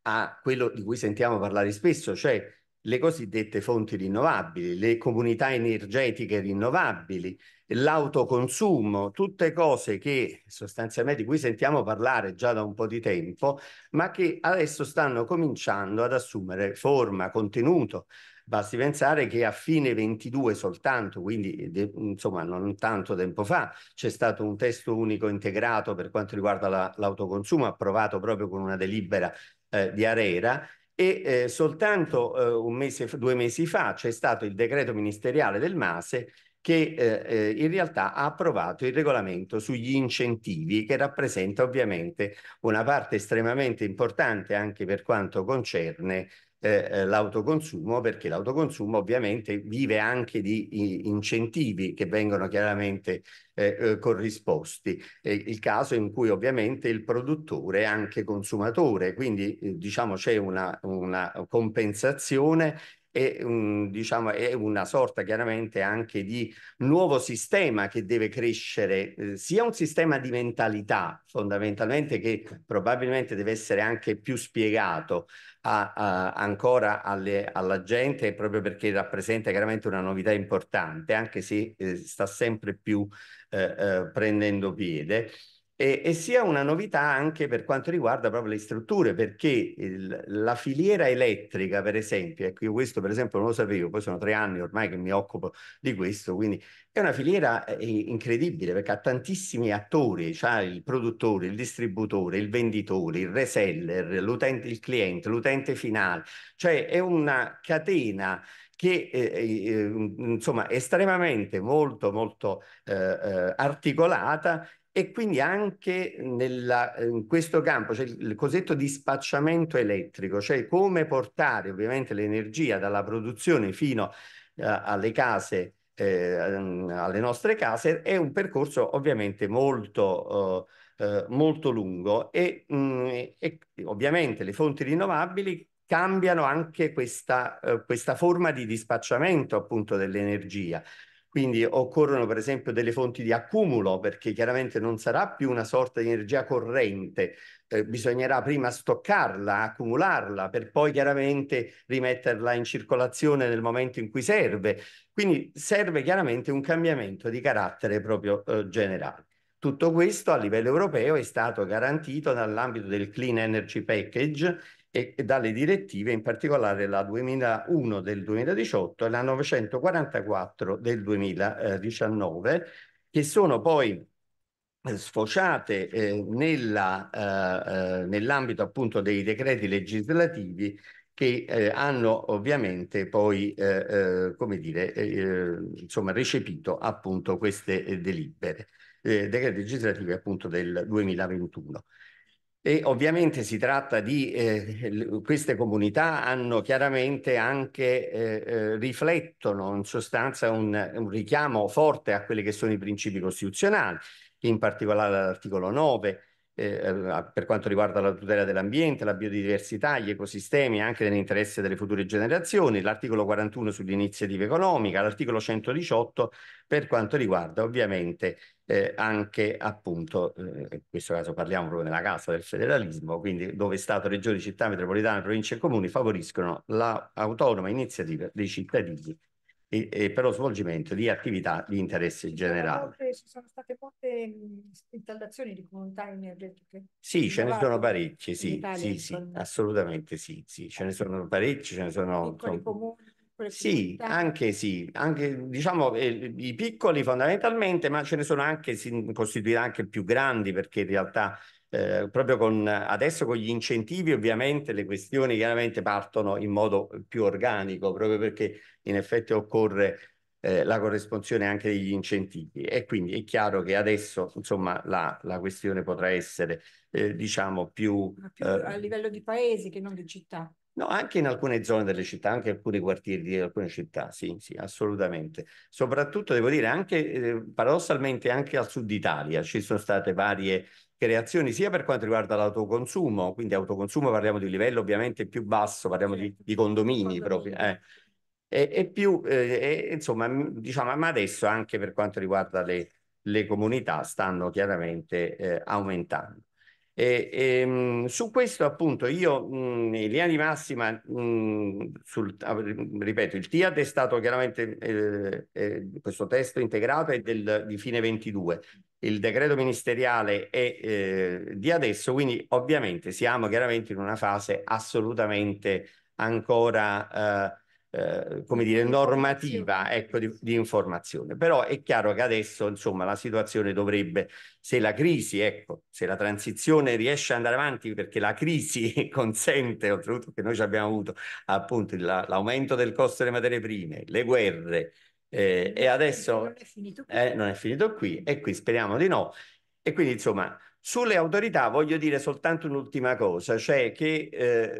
a quello di cui sentiamo parlare spesso, cioè le cosiddette fonti rinnovabili, le comunità energetiche rinnovabili, l'autoconsumo, tutte cose che sostanzialmente di cui sentiamo parlare già da un po' di tempo, ma che adesso stanno cominciando ad assumere forma, contenuto. Basti pensare che a fine 22 soltanto, quindi insomma non tanto tempo fa, c'è stato un testo unico integrato per quanto riguarda l'autoconsumo approvato proprio con una delibera eh, di Arera e eh, soltanto eh, un mese, due mesi fa c'è stato il decreto ministeriale del MASE che eh, eh, in realtà ha approvato il regolamento sugli incentivi che rappresenta ovviamente una parte estremamente importante anche per quanto concerne eh, eh, l'autoconsumo, perché l'autoconsumo ovviamente vive anche di incentivi che vengono chiaramente eh, eh corrisposti. È il caso in cui ovviamente il produttore è anche consumatore, quindi eh, diciamo c'è una, una compensazione e un, mm, diciamo, è una sorta chiaramente anche di nuovo sistema che deve crescere, sia un sistema di mentalità fondamentalmente che probabilmente deve essere anche più spiegato, a, a, ancora alle, alla gente proprio perché rappresenta chiaramente una novità importante, anche se eh, sta sempre più eh, eh, prendendo piede. E, e, sia una novità anche per quanto riguarda proprio le strutture, perché il, la filiera elettrica, per esempio, ecco, io questo per esempio non lo sapevo, poi sono tre anni ormai che mi occupo di questo, quindi è una filiera eh, incredibile perché ha tantissimi attori, c'ha il produttore, il distributore, il venditore, il reseller, l'utente, il cliente, l'utente finale, cioè è una catena che eh, eh, eh insomma estremamente molto molto eh, eh articolata e quindi anche nella, eh, in questo campo c'è cioè il cosiddetto dispacciamento elettrico, cioè come portare ovviamente l'energia dalla produzione fino eh, alle case, eh, ehm, alle nostre case, è un percorso ovviamente molto, eh, eh molto lungo e, mh, mm, e, ovviamente le fonti rinnovabili cambiano anche questa, eh, questa forma di dispacciamento appunto dell'energia quindi occorrono per esempio delle fonti di accumulo perché chiaramente non sarà più una sorta di energia corrente, eh, bisognerà prima stoccarla, accumularla per poi chiaramente rimetterla in circolazione nel momento in cui serve. Quindi serve chiaramente un cambiamento di carattere proprio eh, generale. Tutto questo a livello europeo è stato garantito dall'ambito del Clean Energy Package e, e dalle direttive, in particolare la 2001 del 2018 e la 944 del 2019, che sono poi eh, sfociate eh, eh, eh nell'ambito eh, nell appunto dei decreti legislativi che eh, hanno ovviamente poi, come dire, insomma, recepito appunto queste delibere, decreti legislativi appunto del 2021. E ovviamente si tratta di eh, queste comunità hanno chiaramente anche eh, eh, riflettono in sostanza un, un, richiamo forte a quelli che sono i principi costituzionali, in particolare l'articolo 9 eh, eh per quanto riguarda la tutela dell'ambiente, la biodiversità, gli ecosistemi anche nell'interesse delle future generazioni, l'articolo 41 sull'iniziativa economica, l'articolo 118 per quanto riguarda ovviamente eh, anche appunto, eh, in questo caso parliamo proprio della Casa del federalismo, quindi dove Stato, Regioni, città metropolitane, province e comuni favoriscono l'autonoma iniziativa dei cittadini e, e, per lo svolgimento di attività di interesse generale. Ci sono state molte installazioni di comunità energetiche? Sì, ce ne sono parecchie, sì, sì, sì, assolutamente sì, sì, ce ne sono parecchie, ce ne sono... Piccoli comuni? Sì, anche sì, anche diciamo eh, i piccoli fondamentalmente, ma ce ne sono anche, si costituiranno anche più grandi perché in realtà eh, proprio con adesso con gli incentivi ovviamente le questioni chiaramente partono in modo più organico proprio perché in effetti occorre eh, la corresponsione anche degli incentivi e quindi è chiaro che adesso insomma la, la questione potrà essere eh, diciamo più, più a eh, livello di paesi che non di città No, anche in alcune zone delle città, anche in alcuni quartieri di alcune città, sì, sì, assolutamente. Soprattutto, devo dire, anche eh, paradossalmente anche al sud Italia ci sono state varie creazioni, sia per quanto riguarda l'autoconsumo, quindi autoconsumo parliamo di livello ovviamente più basso, parliamo di, certo. di condomini proprio, eh. e, e, più, eh, e, insomma, diciamo, ma adesso anche per quanto riguarda le, le comunità stanno chiaramente eh, aumentando. E, e, ehm, su questo appunto io mh, mhmm, in linea di massima, mh, mhmm, sul, ah, ripeto, il TIAD è stato chiaramente eh, eh, questo testo integrato è del, di fine 22, il decreto ministeriale è eh, di adesso, quindi ovviamente siamo chiaramente in una fase assolutamente ancora eh, eh, come dire, normativa ecco, di, di, informazione. Però è chiaro che adesso insomma, la situazione dovrebbe, se la crisi, ecco, se la transizione riesce ad andare avanti, perché la crisi consente, oltretutto che noi abbiamo avuto appunto l'aumento del costo delle materie prime, le guerre, eh, e adesso non è, eh, non è finito qui e qui speriamo di no. E quindi insomma sulle autorità voglio dire soltanto un'ultima cosa, cioè che eh,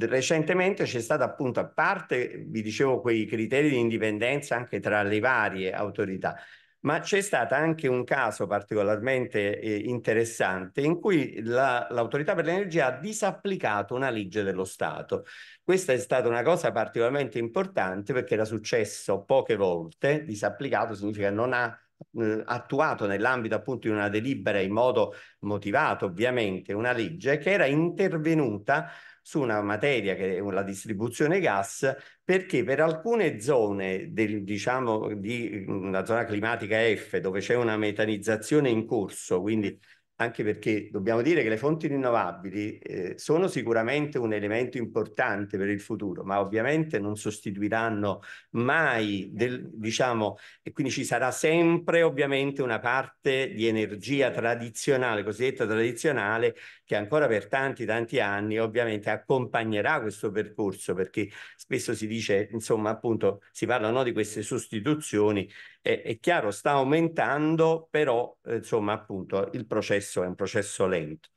recentemente c'è stata appunto a parte, vi dicevo, quei criteri di indipendenza anche tra le varie autorità, ma c'è stato anche un caso particolarmente eh, interessante in cui l'autorità per l'energia ha disapplicato una legge dello Stato. Questa è stata una cosa particolarmente importante perché era successo poche volte, disapplicato significa non ha mh, eh, attuato nell'ambito appunto di una delibera in modo motivato ovviamente una legge che era intervenuta su una materia che è la distribuzione gas perché per alcune zone del, diciamo di una mm, zona climatica F dove c'è una metanizzazione in corso quindi anche perché dobbiamo dire che le fonti rinnovabili eh, sono sicuramente un elemento importante per il futuro, ma ovviamente non sostituiranno mai, del, diciamo, e quindi ci sarà sempre ovviamente una parte di energia tradizionale, cosiddetta tradizionale, che ancora per tanti, tanti anni ovviamente accompagnerà questo percorso, perché spesso si dice, insomma, appunto, si parlano di queste sostituzioni, è, è chiaro, sta aumentando, però, eh, insomma, appunto, il processo è un processo lento.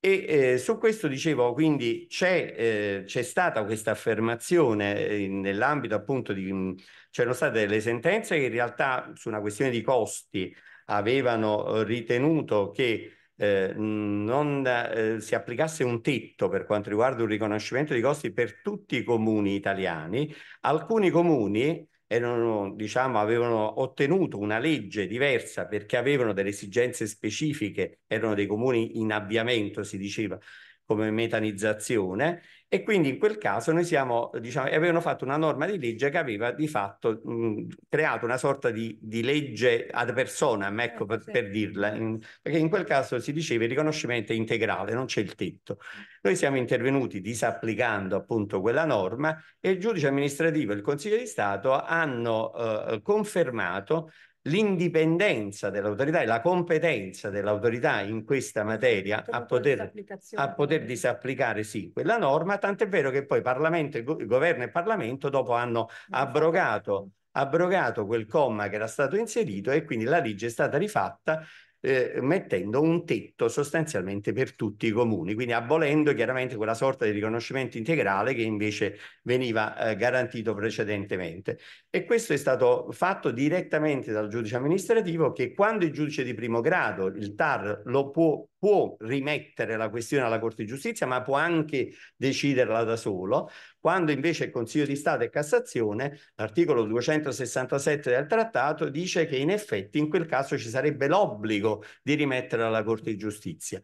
E eh, su questo dicevo, quindi c'è, eh, c'è stata questa affermazione eh, nell'ambito appunto di... c'erano state delle sentenze che in realtà su una questione di costi avevano eh, ritenuto che eh, non eh, si applicasse un tetto per quanto riguarda un riconoscimento di costi per tutti i comuni italiani, alcuni comuni erano, diciamo, avevano ottenuto una legge diversa perché avevano delle esigenze specifiche, erano dei comuni in avviamento, si diceva, come metanizzazione e quindi in quel caso noi siamo, diciamo, avevano fatto una norma di legge che aveva di fatto mh, mhmm, creato una sorta di, di, legge ad personam, eh, ecco per, per dirla, in, perché in quel caso si diceva il riconoscimento è integrale, non c'è il tetto. Noi siamo intervenuti disapplicando appunto quella norma e il giudice amministrativo e il Consiglio di Stato hanno eh, confermato l'indipendenza dell'autorità e la competenza dell'autorità in questa materia a poter, a poter, disapplicare sì, quella norma, tant'è vero che poi Parlamento, Governo e Parlamento dopo hanno abrogato, abrogato quel comma che era stato inserito e quindi la legge è stata rifatta eh, mettendo un tetto sostanzialmente per tutti i comuni, quindi abolendo chiaramente quella sorta di riconoscimento integrale che invece veniva eh, garantito precedentemente. E questo è stato fatto direttamente dal giudice amministrativo che quando il giudice di primo grado, il TAR, lo può può rimettere la questione alla Corte di Giustizia, ma può anche deciderla da solo, quando invece il Consiglio di Stato e Cassazione, l'articolo 267 del trattato dice che in effetti in quel caso ci sarebbe l'obbligo di rimettere alla Corte di Giustizia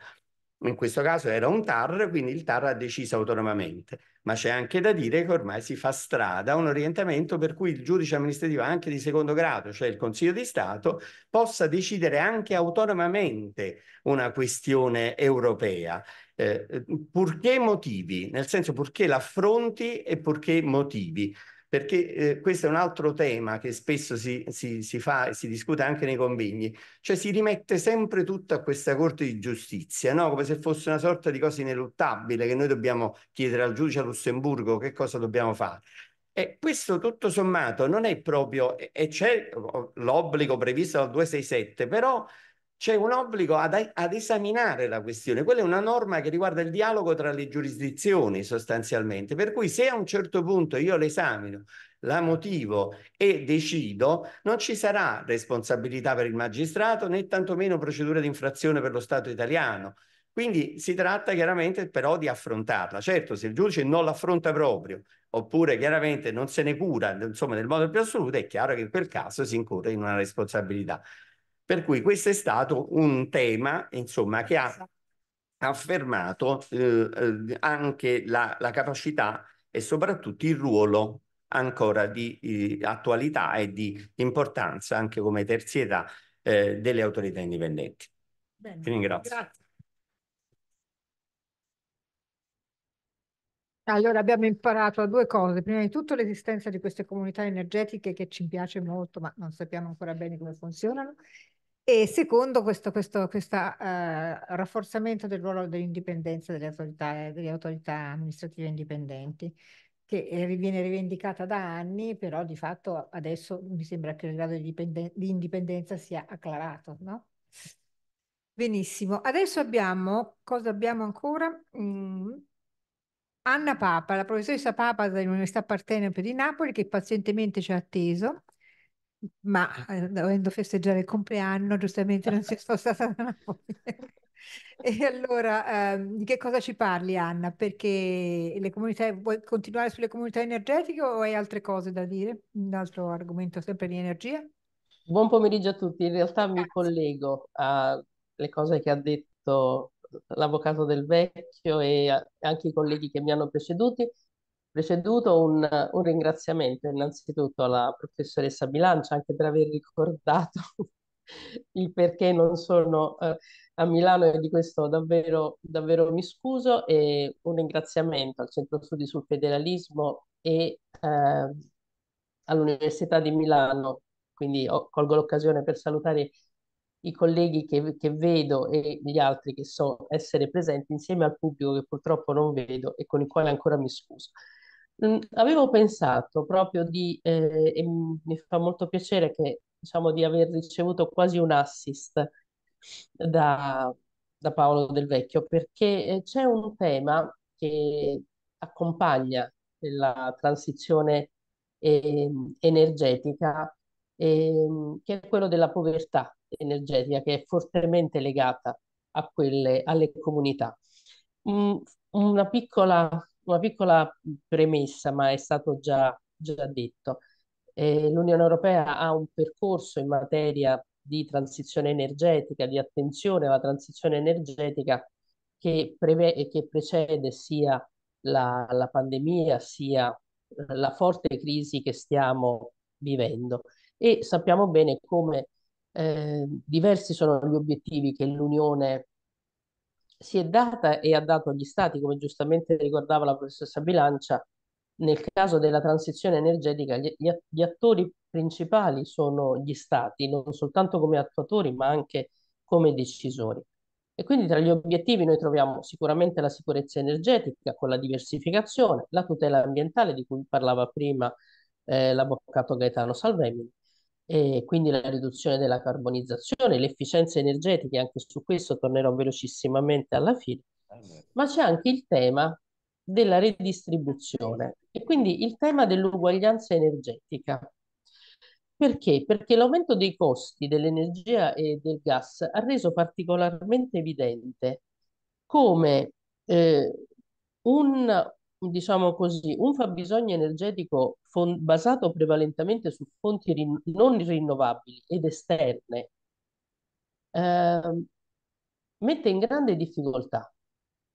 in questo caso era un TAR, quindi il TAR ha deciso autonomamente, ma c'è anche da dire che ormai si fa strada un orientamento per cui il giudice amministrativo anche di secondo grado, cioè il Consiglio di Stato, possa decidere anche autonomamente una questione europea. Eh, eh purché motivi, nel senso purché l'affronti e purché motivi perché eh, questo è un altro tema che spesso si, si, si fa e si discute anche nei convegni, cioè si rimette sempre tutto a questa Corte di Giustizia, no? come se fosse una sorta di cosa ineluttabile che noi dobbiamo chiedere al giudice a Lussemburgo che cosa dobbiamo fare. E questo tutto sommato non è proprio, e c'è l'obbligo previsto dal 267, però c'è un obbligo ad, ad, esaminare la questione. Quella è una norma che riguarda il dialogo tra le giurisdizioni sostanzialmente, per cui se a un certo punto io l'esamino, la motivo e decido, non ci sarà responsabilità per il magistrato né tantomeno procedura di infrazione per lo Stato italiano. Quindi si tratta chiaramente però di affrontarla. Certo, se il giudice non l'affronta proprio, oppure chiaramente non se ne cura, insomma, nel modo più assoluto, è chiaro che in quel caso si incorre in una responsabilità. Per cui questo è stato un tema, insomma, che ha affermato eh, eh, anche la, la, capacità e soprattutto il ruolo ancora di eh, attualità e di importanza anche come terzietà eh, delle autorità indipendenti. Bene, Ti ringrazio. Grazie. Allora abbiamo imparato a due cose, prima di tutto l'esistenza di queste comunità energetiche che ci piace molto ma non sappiamo ancora bene come funzionano e secondo questo, questo questa, uh, rafforzamento del ruolo dell'indipendenza delle autorità, delle autorità amministrative indipendenti, che eh, viene rivendicata da anni, però di fatto adesso mi sembra che il grado di, indipendenza sia acclarato, no? Benissimo, adesso abbiamo, cosa abbiamo ancora? Mm. Anna Papa, la professoressa Papa dell'Università Partenopio di Napoli, che pazientemente ci ha atteso ma eh. Eh, dovendo festeggiare il compleanno, giustamente non si è spostata da e allora, eh, di che cosa ci parli, Anna? Perché le comunità, vuoi continuare sulle comunità energetiche o hai altre cose da dire? Un altro argomento sempre di energia? Buon pomeriggio a tutti. In realtà mi collego alle cose che ha detto l'avvocato del vecchio e anche i colleghi che mi hanno preceduti preceduto un, un, ringraziamento innanzitutto alla professoressa Bilancia anche per aver ricordato il perché non sono eh, a Milano e di questo davvero, davvero, mi scuso e un ringraziamento al Centro Studi sul Federalismo e eh, all'Università di Milano. Quindi ho, colgo l'occasione per salutare i colleghi che, che, vedo e gli altri che so essere presenti insieme al pubblico che purtroppo non vedo e con il quale ancora mi scuso. Mhmm, avevo pensato proprio di, eh, e mi fa molto piacere che, diciamo, di aver ricevuto quasi un assist da, da Paolo Del Vecchio, perché eh, c'è un tema che accompagna la transizione ehm, energetica, ehm, che è quello della povertà energetica, che è fortemente legata a quelle, alle comunità. Mm, una piccola una piccola premessa, ma è stato già, già detto. Eh, L'Unione Europea ha un percorso in materia di transizione energetica, di attenzione alla transizione energetica che, preve- che precede sia la, la pandemia sia eh, la forte crisi che stiamo vivendo e sappiamo bene come eh, diversi sono gli obiettivi che l'Unione si è data e ha dato agli stati, come giustamente ricordava la professoressa Bilancia, nel caso della transizione energetica gli, gli, attori principali sono gli stati, non soltanto come attuatori ma anche come decisori. E quindi tra gli obiettivi noi troviamo sicuramente la sicurezza energetica con la diversificazione, la tutela ambientale di cui parlava prima eh, l'avvocato Gaetano Salvemini e quindi la riduzione della carbonizzazione, l'efficienza energetica, anche su questo tornerò velocissimamente alla fine, ma c'è anche il tema della redistribuzione e quindi il tema dell'uguaglianza energetica. Perché? Perché l'aumento dei costi dell'energia e del gas ha reso particolarmente evidente come eh, un diciamo così, un fabbisogno energetico basato prevalentemente su fonti rin- non rinnovabili ed esterne, eh, mette in grande difficoltà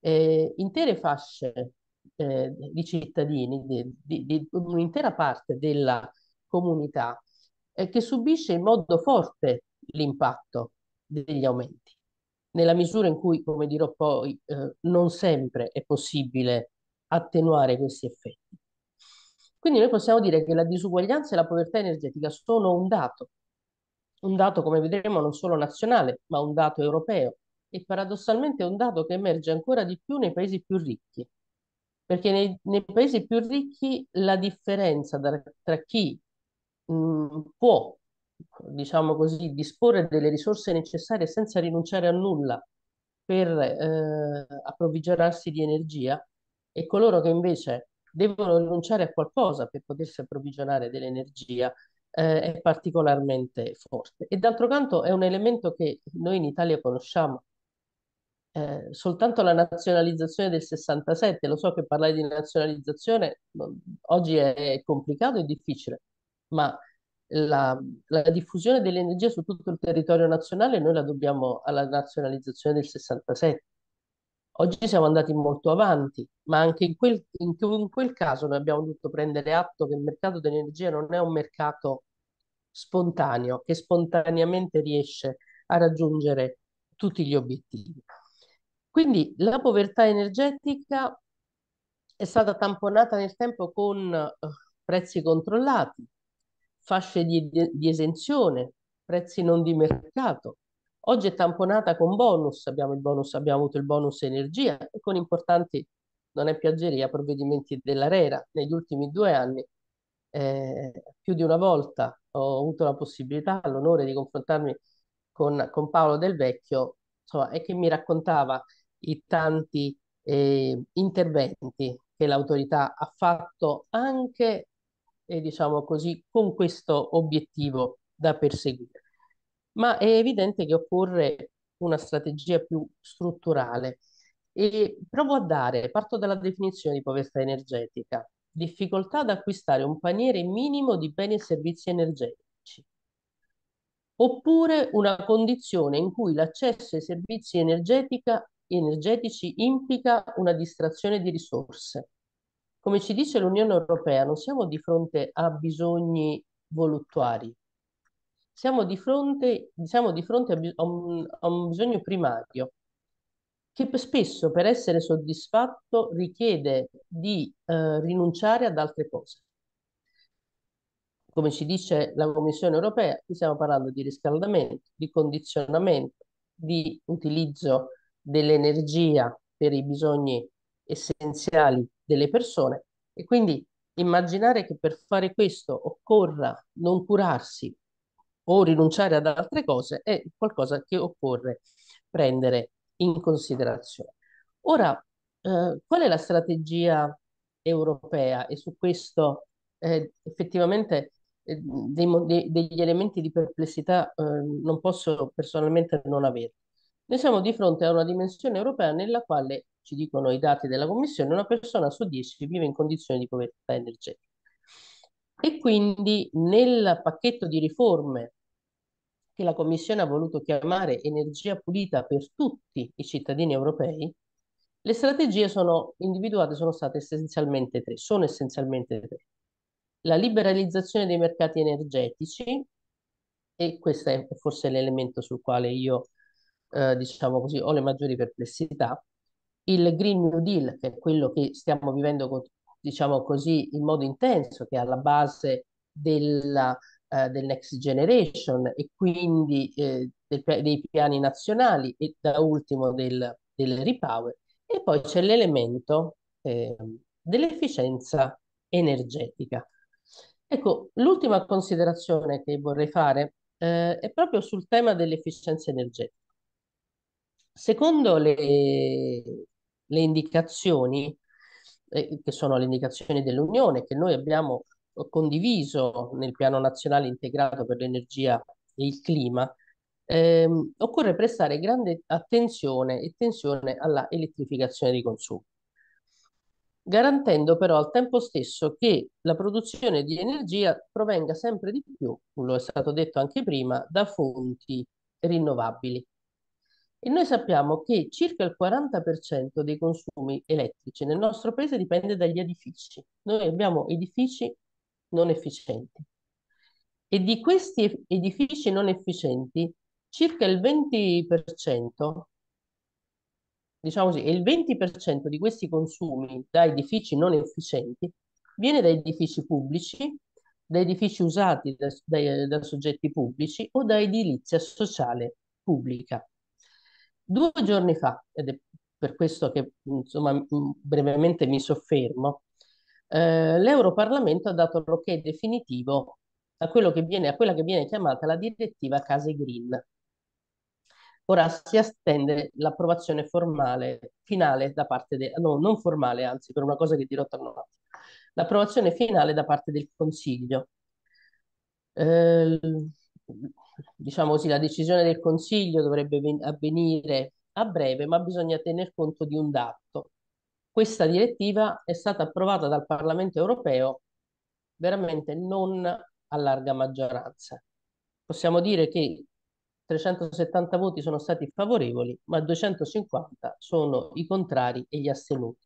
eh, intere fasce eh, di cittadini, di, di, di, un'intera parte della comunità eh, che subisce in modo forte l'impatto degli aumenti, nella misura in cui, come dirò poi, eh, non sempre è possibile attenuare questi effetti. Quindi noi possiamo dire che la disuguaglianza e la povertà energetica sono un dato, un dato come vedremo non solo nazionale, ma un dato europeo e paradossalmente è un dato che emerge ancora di più nei paesi più ricchi, perché nei, nei paesi più ricchi la differenza da, tra chi mh, può, diciamo così, disporre delle risorse necessarie senza rinunciare a nulla per eh, approvvigionarsi di energia e coloro che invece devono rinunciare a qualcosa per potersi approvvigionare dell'energia eh, è particolarmente forte. E d'altro canto è un elemento che noi in Italia conosciamo. Eh, soltanto la nazionalizzazione del 67, lo so che parlare di nazionalizzazione oggi è complicato e difficile, ma la, la, diffusione dell'energia su tutto il territorio nazionale noi la dobbiamo alla nazionalizzazione del 67 Oggi siamo andati molto avanti, ma anche in quel, in, quel caso noi abbiamo dovuto prendere atto che il mercato dell'energia non è un mercato spontaneo, che spontaneamente riesce a raggiungere tutti gli obiettivi. Quindi la povertà energetica è stata tamponata nel tempo con eh, prezzi controllati, fasce di, di, esenzione, prezzi non di mercato, Oggi è tamponata con bonus, abbiamo, bonus, abbiamo avuto il bonus energia e con importanti, non è piaggeria, provvedimenti dell'ARERA. Negli ultimi due anni, eh, più di una volta, ho avuto la possibilità, l'onore di confrontarmi con, con Paolo Del Vecchio insomma, e che mi raccontava i tanti eh, interventi che l'autorità ha fatto anche, eh, diciamo così, con questo obiettivo da perseguire ma è evidente che occorre una strategia più strutturale. E provo a dare, parto dalla definizione di povertà energetica, difficoltà ad acquistare un paniere minimo di beni e servizi energetici, oppure una condizione in cui l'accesso ai servizi energetici implica una distrazione di risorse. Come ci dice l'Unione Europea, non siamo di fronte a bisogni voluttuari, siamo di fronte, diciamo, di fronte a, un, a un bisogno primario che spesso per essere soddisfatto richiede di eh, rinunciare ad altre cose. Come ci dice la Commissione europea, qui stiamo parlando di riscaldamento, di condizionamento, di utilizzo dell'energia per i bisogni essenziali delle persone e quindi immaginare che per fare questo occorra non curarsi o rinunciare ad altre cose è qualcosa che occorre prendere in considerazione. Ora, eh, qual è la strategia europea? E su questo eh, effettivamente eh, dei, dei, degli elementi di perplessità eh, non posso personalmente non avere. Noi siamo di fronte a una dimensione europea nella quale, ci dicono i dati della Commissione, una persona su dieci vive in condizioni di povertà energetica. E quindi nel pacchetto di riforme che la Commissione ha voluto chiamare energia pulita per tutti i cittadini europei, le strategie sono individuate sono state essenzialmente tre, sono essenzialmente tre. La liberalizzazione dei mercati energetici, e questo è forse l'elemento sul quale io, eh, diciamo così, ho le maggiori perplessità, il Green New Deal, che è quello che stiamo vivendo, diciamo così, in modo intenso, che è alla base della eh, del Next Generation e quindi eh, del, dei piani nazionali e da ultimo del, del Repower. E poi c'è l'elemento eh, dell'efficienza energetica. Ecco, l'ultima considerazione che vorrei fare eh, è proprio sul tema dell'efficienza energetica. Secondo le, le indicazioni, eh, che sono le indicazioni dell'Unione, che noi abbiamo condiviso nel piano nazionale integrato per l'energia e il clima, ehm, occorre prestare grande attenzione e tensione alla elettrificazione dei consumi, garantendo però al tempo stesso che la produzione di energia provenga sempre di più, lo è stato detto anche prima, da fonti rinnovabili. E noi sappiamo che circa il 40% dei consumi elettrici nel nostro paese dipende dagli edifici. Noi abbiamo edifici non efficienti. E di questi edifici non efficienti, circa il 20%, diciamo così, il 20% di questi consumi da edifici non efficienti viene da edifici pubblici, da edifici usati da, da, da soggetti pubblici o da edilizia sociale pubblica. Due giorni fa, ed è per questo che insomma, brevemente mi soffermo, eh, l'Europarlamento ha dato l'ok definitivo a, che viene, a quella che viene chiamata la direttiva Case Green. Ora si attende l'approvazione formale, finale da parte del, no, non formale, anzi per una cosa che dirò tra un attimo, l'approvazione finale da parte del Consiglio. Eh, diciamo così, la decisione del Consiglio dovrebbe avvenire a breve, ma bisogna tener conto di un dato, questa direttiva è stata approvata dal Parlamento europeo veramente non a larga maggioranza. Possiamo dire che 370 voti sono stati favorevoli, ma 250 sono i contrari e gli astenuti.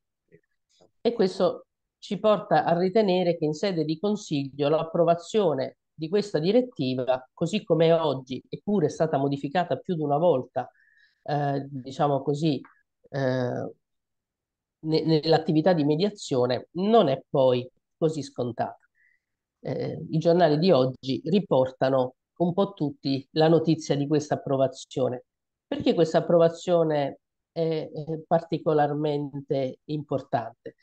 E questo ci porta a ritenere che in sede di Consiglio l'approvazione di questa direttiva, così come è oggi, eppure è stata modificata più di una volta, eh, diciamo così, eh, ne, nell'attività di mediazione non è poi così scontata. Eh, I giornali di oggi riportano un po' tutti la notizia di questa approvazione. Perché questa approvazione è, è particolarmente importante?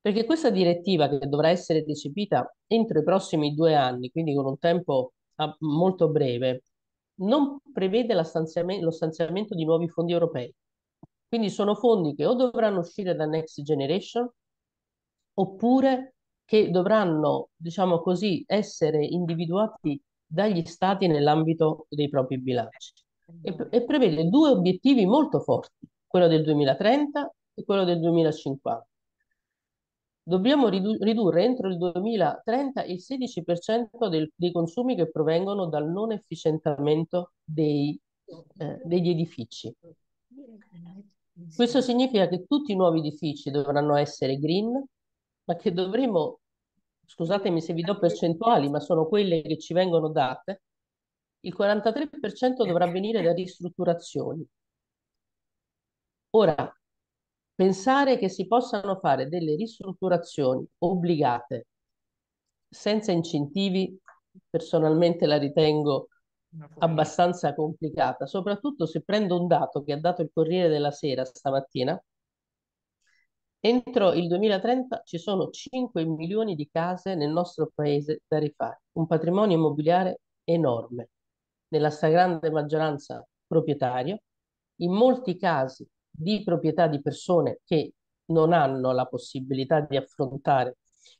Perché questa direttiva che dovrà essere recepita entro i prossimi due anni, quindi con un tempo ah, molto breve, non prevede lo stanziamento di nuovi fondi europei, quindi sono fondi che o dovranno uscire da Next Generation oppure che dovranno, diciamo così, essere individuati dagli stati nell'ambito dei propri bilanci. E, e prevede due obiettivi molto forti, quello del 2030 e quello del 2050 dobbiamo ridurre entro il 2030 il 16% del, dei consumi che provengono dal non efficientamento dei, eh, degli edifici. Questo significa che tutti i nuovi edifici dovranno essere green, ma che dovremo, scusatemi se vi do percentuali, ma sono quelle che ci vengono date, il 43% dovrà venire da ristrutturazioni. Ora, pensare che si possano fare delle ristrutturazioni obbligate senza incentivi, personalmente la ritengo abbastanza complicata, soprattutto se prendo un dato che ha dato il Corriere della Sera stamattina. Entro il 2030 ci sono 5 milioni di case nel nostro paese da rifare, un patrimonio immobiliare enorme, nella stragrande maggioranza proprietario, in molti casi di proprietà di persone che non hanno la possibilità di affrontare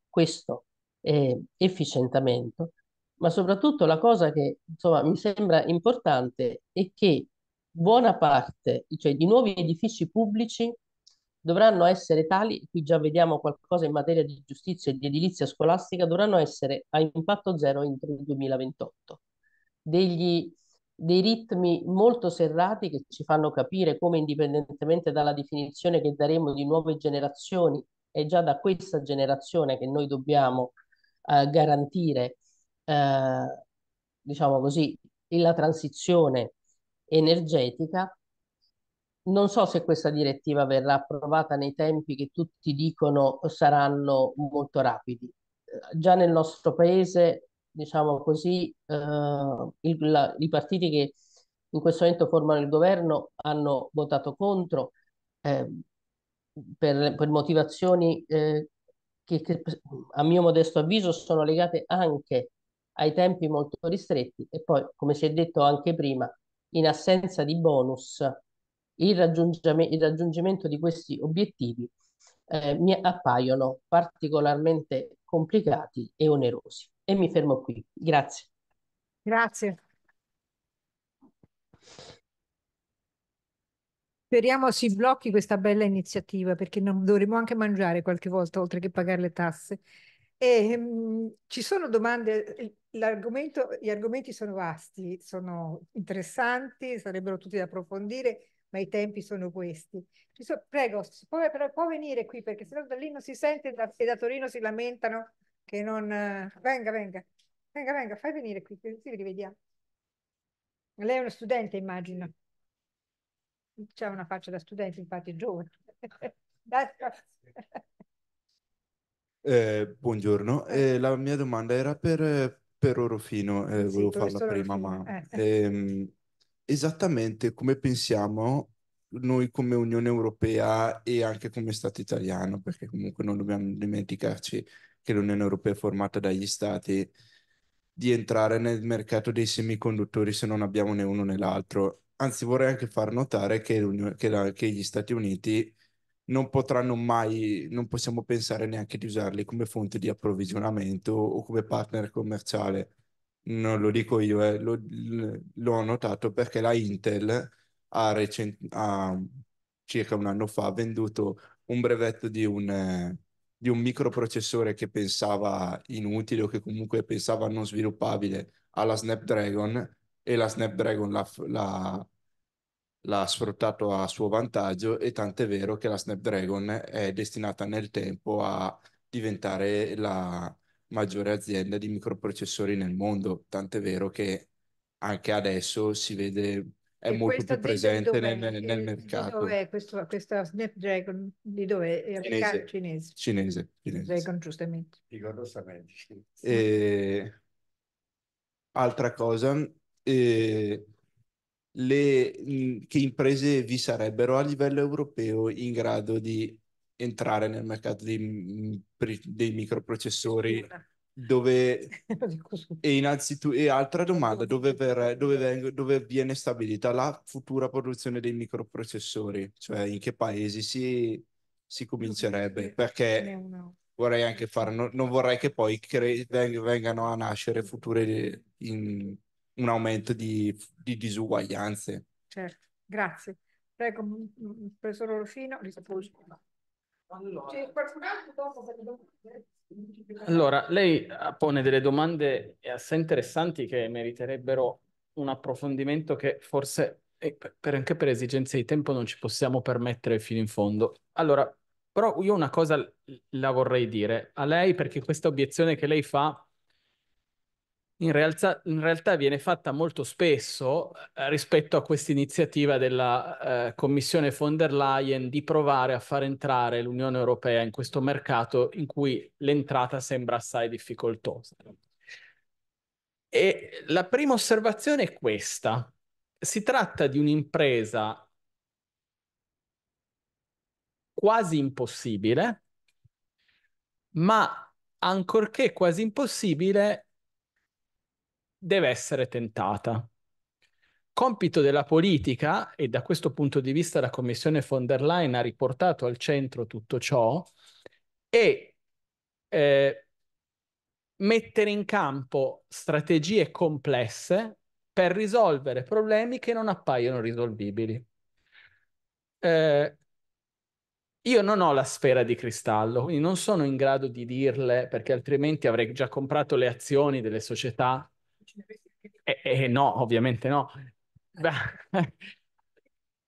questo eh, efficientamento ma soprattutto la cosa che insomma, mi sembra importante è che buona parte, cioè di nuovi edifici pubblici dovranno essere tali, qui già vediamo qualcosa in materia di giustizia e di edilizia scolastica, dovranno essere a impatto zero entro il 2028. Degli, dei ritmi molto serrati che ci fanno capire come indipendentemente dalla definizione che daremo di nuove generazioni, è già da questa generazione che noi dobbiamo eh, garantire eh, diciamo così, la transizione energetica. Non so se questa direttiva verrà approvata nei tempi che tutti dicono saranno molto rapidi. Eh, già nel nostro paese, diciamo così, eh, il, la, i partiti che in questo momento formano il governo hanno votato contro eh, per, per, motivazioni eh, che, che a mio modesto avviso sono legate anche ai tempi molto ristretti e poi, come si è detto anche prima, in assenza di bonus, il, raggiungime, il raggiungimento di questi obiettivi eh, mi appaiono particolarmente complicati e onerosi. E mi fermo qui. Grazie. Grazie. Speriamo si blocchi questa bella iniziativa perché non dovremo anche mangiare qualche volta oltre che pagare le tasse. E, mh, mm, ci sono domande, gli argomenti sono vasti, sono interessanti, sarebbero tutti da approfondire, ma i tempi sono questi. So, prego, può, però, può venire qui perché se no da lì non si sente da, e da Torino si lamentano che non... Uh, venga, venga, venga, venga, fai venire qui, così rivediamo. Lei è uno studente, immagino. C'è una faccia da studente, infatti è giovane. Eh, buongiorno, eh. eh, la mia domanda era per, eh, per Orofino, eh, Sì, volevo farla professor prima, Orfino. ma Eh, ehm, esattamente come pensiamo noi come Unione Europea e anche come Stato italiano, perché comunque non dobbiamo dimenticarci che l'Unione Europea è formata dagli Stati, di entrare nel mercato dei semiconduttori se non abbiamo né uno né l'altro. Anzi, vorrei anche far notare che, che la- che gli Stati Uniti non potranno mai, non possiamo pensare neanche di usarli come fonte di approvvigionamento o come partner commerciale. Non lo dico io, eh, lo, lo, ho notato perché la Intel ha, recent- ha, circa un anno fa venduto un brevetto di un, di un microprocessore che pensava inutile o che comunque pensava non sviluppabile alla Snapdragon e la Snapdragon l'ha, l'ha l'ha sfruttato a suo vantaggio e tant'è vero che la Snapdragon è destinata nel tempo a diventare la maggiore azienda di microprocessori nel mondo, tant'è vero che anche adesso si vede è e molto più presente nel, nel, mercato. Dov'è questo, questa Snapdragon di dov'è? Cinese. Cinese. Cinese. Snapdragon, giustamente. Rigorosamente. Altra cosa, e le, che imprese vi sarebbero a livello europeo in grado di entrare nel mercato dei, dei microprocessori? Dove, e, innanzitu- e altra domanda, dove, ver- dove, veng- dove viene stabilita la futura produzione dei microprocessori? Cioè in che paesi si, si comincerebbe? Perché vorrei anche fare, no, non vorrei che poi cre- vengano a nascere future eh, in, un aumento di, di disuguaglianze. Certo, grazie. Prego, professor Orofino, rispondo. Allora, lei eh, pone delle domande eh, assai interessanti che meriterebbero un approfondimento che forse eh, per, anche per esigenze di tempo non ci possiamo permettere fino in fondo. Allora, però io una cosa la vorrei dire a lei perché questa obiezione che lei fa in realtà, in realtà viene fatta molto spesso eh, rispetto a questa iniziativa della eh, Commissione von der Leyen di provare a far entrare l'Unione Europea in questo mercato in cui l'entrata sembra assai difficoltosa. E la prima osservazione è questa. Si tratta di un'impresa quasi impossibile, ma ancorché quasi impossibile, deve essere tentata. Compito della politica, e da questo punto di vista la Commissione von der Leyen ha riportato al centro tutto ciò, è eh, mettere in campo strategie complesse per risolvere problemi che non appaiono risolvibili. Eh, io non ho la sfera di cristallo, quindi non sono in grado di dirle perché altrimenti avrei già comprato le azioni delle società eh, eh, no, ovviamente no,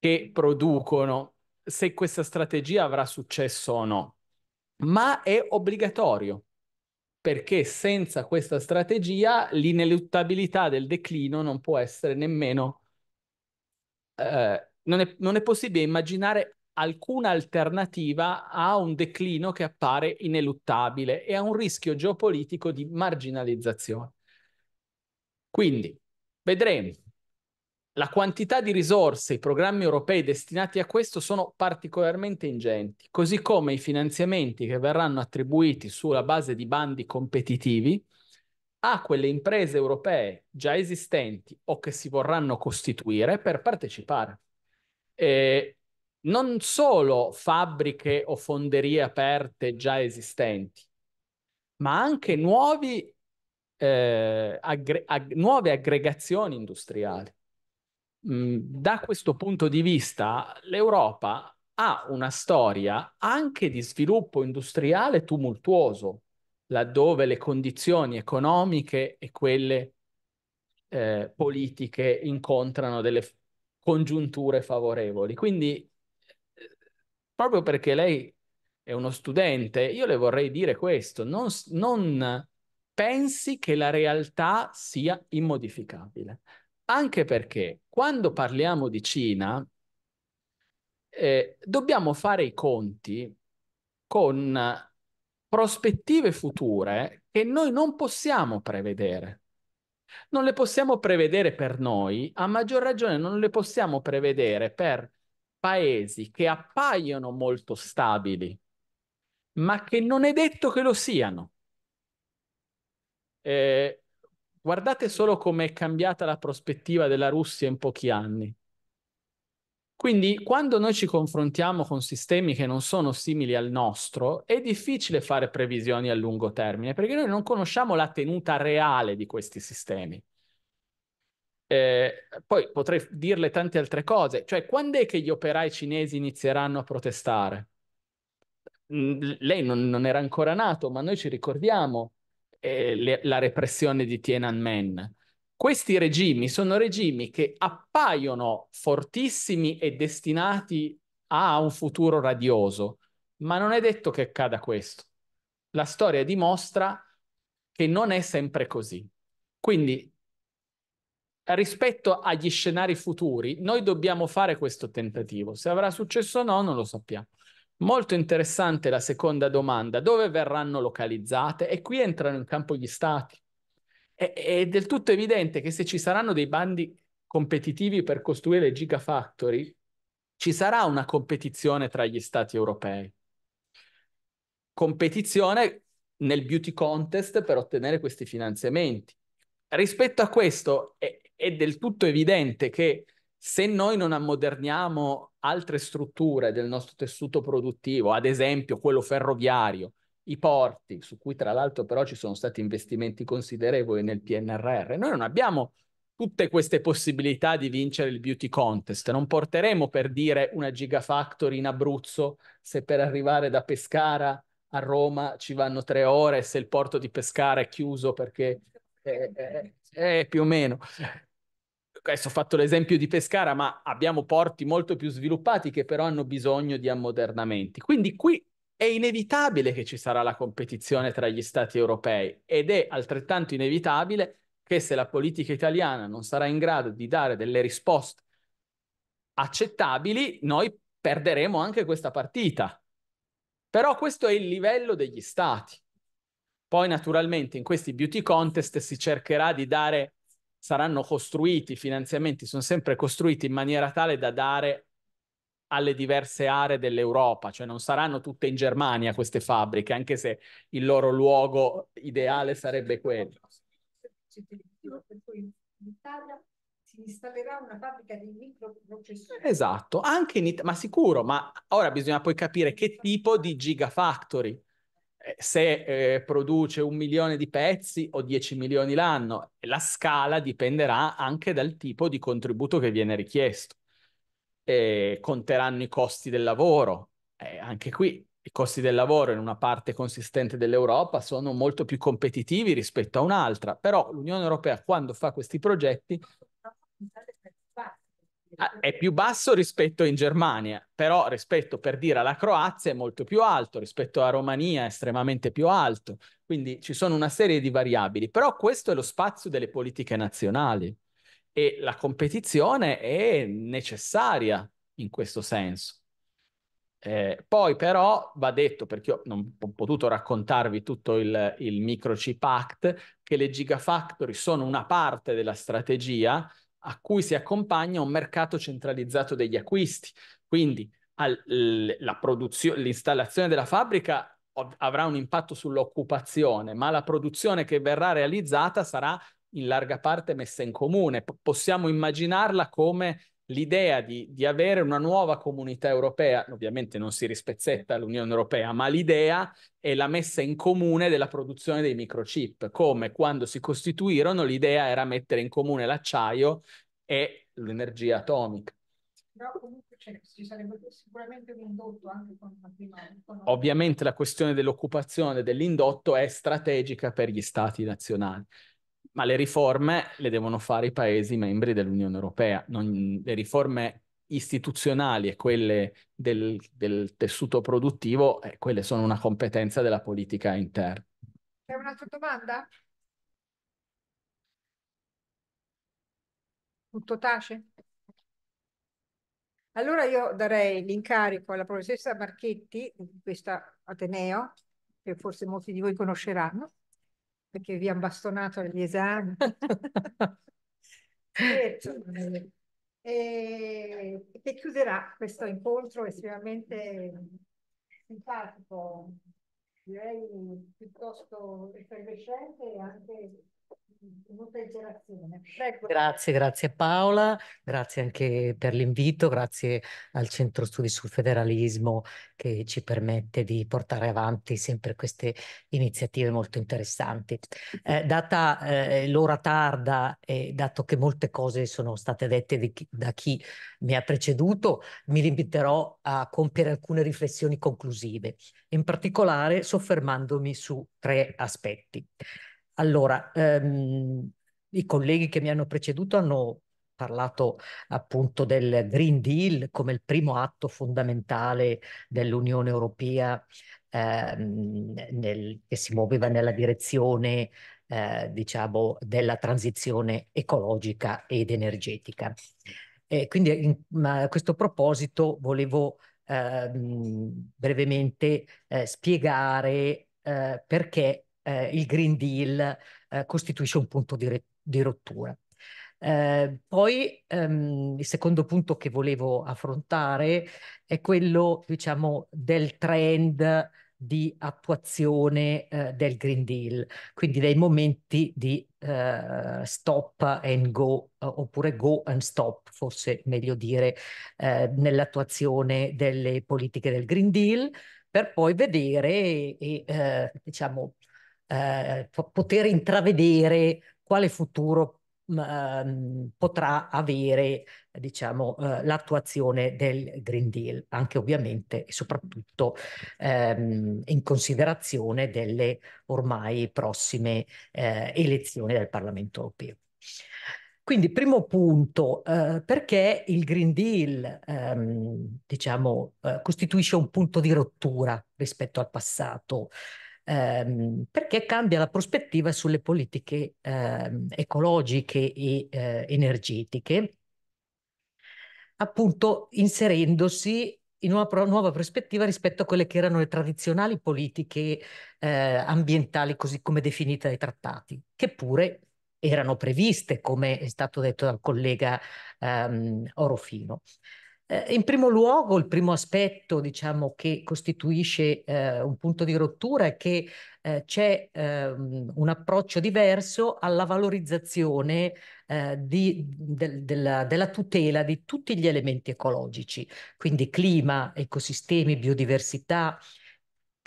che producono, se questa strategia avrà successo o no, ma è obbligatorio perché senza questa strategia l'ineluttabilità del declino non può essere nemmeno, eh, non, è, non, è, possibile immaginare alcuna alternativa a un declino che appare ineluttabile e a un rischio geopolitico di marginalizzazione. Quindi vedremo. La quantità di risorse, i programmi europei destinati a questo sono particolarmente ingenti, così come i finanziamenti che verranno attribuiti sulla base di bandi competitivi a quelle imprese europee già esistenti o che si vorranno costituire per partecipare. E non solo fabbriche o fonderie aperte già esistenti, ma anche nuovi eh, aggre- ag- nuove aggregazioni industriali. Mm, da questo punto di vista, l'Europa ha una storia anche di sviluppo industriale tumultuoso, laddove le condizioni economiche e quelle eh, politiche incontrano delle f- congiunture favorevoli. Quindi, eh, proprio perché lei è uno studente, io le vorrei dire questo, non, non pensi che la realtà sia immodificabile. Anche perché quando parliamo di Cina, eh, dobbiamo fare i conti con prospettive future che noi non possiamo prevedere. Non le possiamo prevedere per noi, a maggior ragione non le possiamo prevedere per paesi che appaiono molto stabili, ma che non è detto che lo siano. Eh, guardate solo come è cambiata la prospettiva della Russia in pochi anni. Quindi quando noi ci confrontiamo con sistemi che non sono simili al nostro, è difficile fare previsioni a lungo termine, perché noi non conosciamo la tenuta reale di questi sistemi. Eh, poi potrei dirle tante altre cose, cioè quando è che gli operai cinesi inizieranno a protestare? Lei non, non era ancora nato, ma noi ci ricordiamo eh, le, la repressione di Tiananmen. Questi regimi sono regimi che appaiono fortissimi e destinati a un futuro radioso, ma non è detto che accada questo. La storia dimostra che non è sempre così. Quindi, rispetto agli scenari futuri, noi dobbiamo fare questo tentativo. Se avrà successo o no, non lo sappiamo. Molto interessante la seconda domanda, dove verranno localizzate? E qui entrano in campo gli stati. È, è del tutto evidente che se ci saranno dei bandi competitivi per costruire le gigafactory, ci sarà una competizione tra gli stati europei. Competizione nel beauty contest per ottenere questi finanziamenti. Rispetto a questo è, è del tutto evidente che se noi non ammoderniamo altre strutture del nostro tessuto produttivo, ad esempio quello ferroviario, i porti, su cui tra l'altro però ci sono stati investimenti considerevoli nel PNRR, noi non abbiamo tutte queste possibilità di vincere il beauty contest. Non porteremo per dire una gigafactory in Abruzzo se per arrivare da Pescara a Roma ci vanno tre ore, se il porto di Pescara è chiuso perché è, è, è più o meno adesso ho fatto l'esempio di Pescara, ma abbiamo porti molto più sviluppati che però hanno bisogno di ammodernamenti. Quindi qui è inevitabile che ci sarà la competizione tra gli stati europei ed è altrettanto inevitabile che se la politica italiana non sarà in grado di dare delle risposte accettabili, noi perderemo anche questa partita. Però questo è il livello degli stati. Poi naturalmente in questi beauty contest si cercherà di dare saranno costruiti, i finanziamenti sono sempre costruiti in maniera tale da dare alle diverse aree dell'Europa, cioè non saranno tutte in Germania queste fabbriche, anche se il loro luogo ideale sarebbe quello. in Italia si installerà una fabbrica di microprocessori. Esatto, anche in Italia, ma sicuro, ma ora bisogna poi capire che tipo di gigafactory, eh, se eh, produce un milione di pezzi o 10 milioni l'anno. La scala dipenderà anche dal tipo di contributo che viene richiesto. Eh, conteranno i costi del lavoro. Eh, anche qui i costi del lavoro in una parte consistente dell'Europa sono molto più competitivi rispetto a un'altra, però l'Unione Europea quando fa questi progetti Ah, è più basso rispetto in Germania, però rispetto per dire alla Croazia è molto più alto, rispetto a Romania è estremamente più alto, quindi ci sono una serie di variabili, però questo è lo spazio delle politiche nazionali e la competizione è necessaria in questo senso. Eh, poi però va detto, perché io non ho potuto raccontarvi tutto il, il Microchip Act, che le Gigafactory sono una parte della strategia a cui si accompagna un mercato centralizzato degli acquisti. Quindi al, l'installazione della fabbrica avrà un impatto sull'occupazione, ma la produzione che verrà realizzata sarà in larga parte messa in comune. P- possiamo immaginarla come l'idea di, di, avere una nuova comunità europea, ovviamente non si rispezzetta l'Unione Europea, ma l'idea è la messa in comune della produzione dei microchip, come quando si costituirono l'idea era mettere in comune l'acciaio e l'energia atomica. Però comunque cioè, ci sarebbe sicuramente un indotto anche con la prima. Con... Ovviamente la questione dell'occupazione dell'indotto è strategica per gli stati nazionali. Ma le riforme le devono fare i Paesi membri dell'Unione Europea, non, le riforme istituzionali e quelle del, del tessuto produttivo, eh, quelle sono una competenza della politica interna. C'è un'altra domanda? Tutto tace? Allora io darei l'incarico alla professoressa Marchetti, di questa Ateneo, che forse molti di voi conosceranno, perché vi hanno bastonato gli esami. e, cioè, e, che chiuderà questo incontro estremamente simpatico, direi piuttosto effervescente e anche Grazie, grazie Paola, grazie anche per l'invito, grazie al Centro Studi sul Federalismo che ci permette di portare avanti sempre queste iniziative molto interessanti. Eh, data eh, l'ora tarda e dato che molte cose sono state dette chi, da chi mi ha preceduto, mi limiterò a compiere alcune riflessioni conclusive, in particolare soffermandomi su tre aspetti. Allora, ehm, i colleghi che mi hanno preceduto hanno parlato appunto del Green Deal come il primo atto fondamentale dell'Unione Europea ehm, nel, che si muoveva nella direzione eh, diciamo della transizione ecologica ed energetica. E quindi in, a questo proposito volevo ehm, brevemente eh, spiegare eh, perché eh, il Green Deal eh, costituisce un punto di, di rottura. Eh, poi ehm, il secondo punto che volevo affrontare è quello, diciamo, del trend di attuazione eh, del Green Deal, quindi dei momenti di eh, stop and go oppure go and stop, forse meglio dire, eh, nell'attuazione delle politiche del Green Deal, per poi vedere e, eh, diciamo eh, poter intravedere quale futuro mh, ehm, potrà avere diciamo, eh, l'attuazione del Green Deal, anche ovviamente e soprattutto ehm, in considerazione delle ormai prossime eh, elezioni del Parlamento europeo. Quindi, primo punto, eh, perché il Green Deal, ehm, diciamo, eh, costituisce un punto di rottura rispetto al passato ehm, perché cambia la prospettiva sulle politiche ehm, ecologiche e eh, energetiche, appunto inserendosi in una nuova prospettiva rispetto a quelle che erano le tradizionali politiche eh, ambientali, così come definite dai trattati, che pure erano previste, come è stato detto dal collega ehm, Orofino. Eh, in primo luogo, il primo aspetto diciamo, che costituisce eh, un punto di rottura è che eh, c'è ehm, un approccio diverso alla valorizzazione eh, di, del, della, della, tutela di tutti gli elementi ecologici, quindi clima, ecosistemi, biodiversità.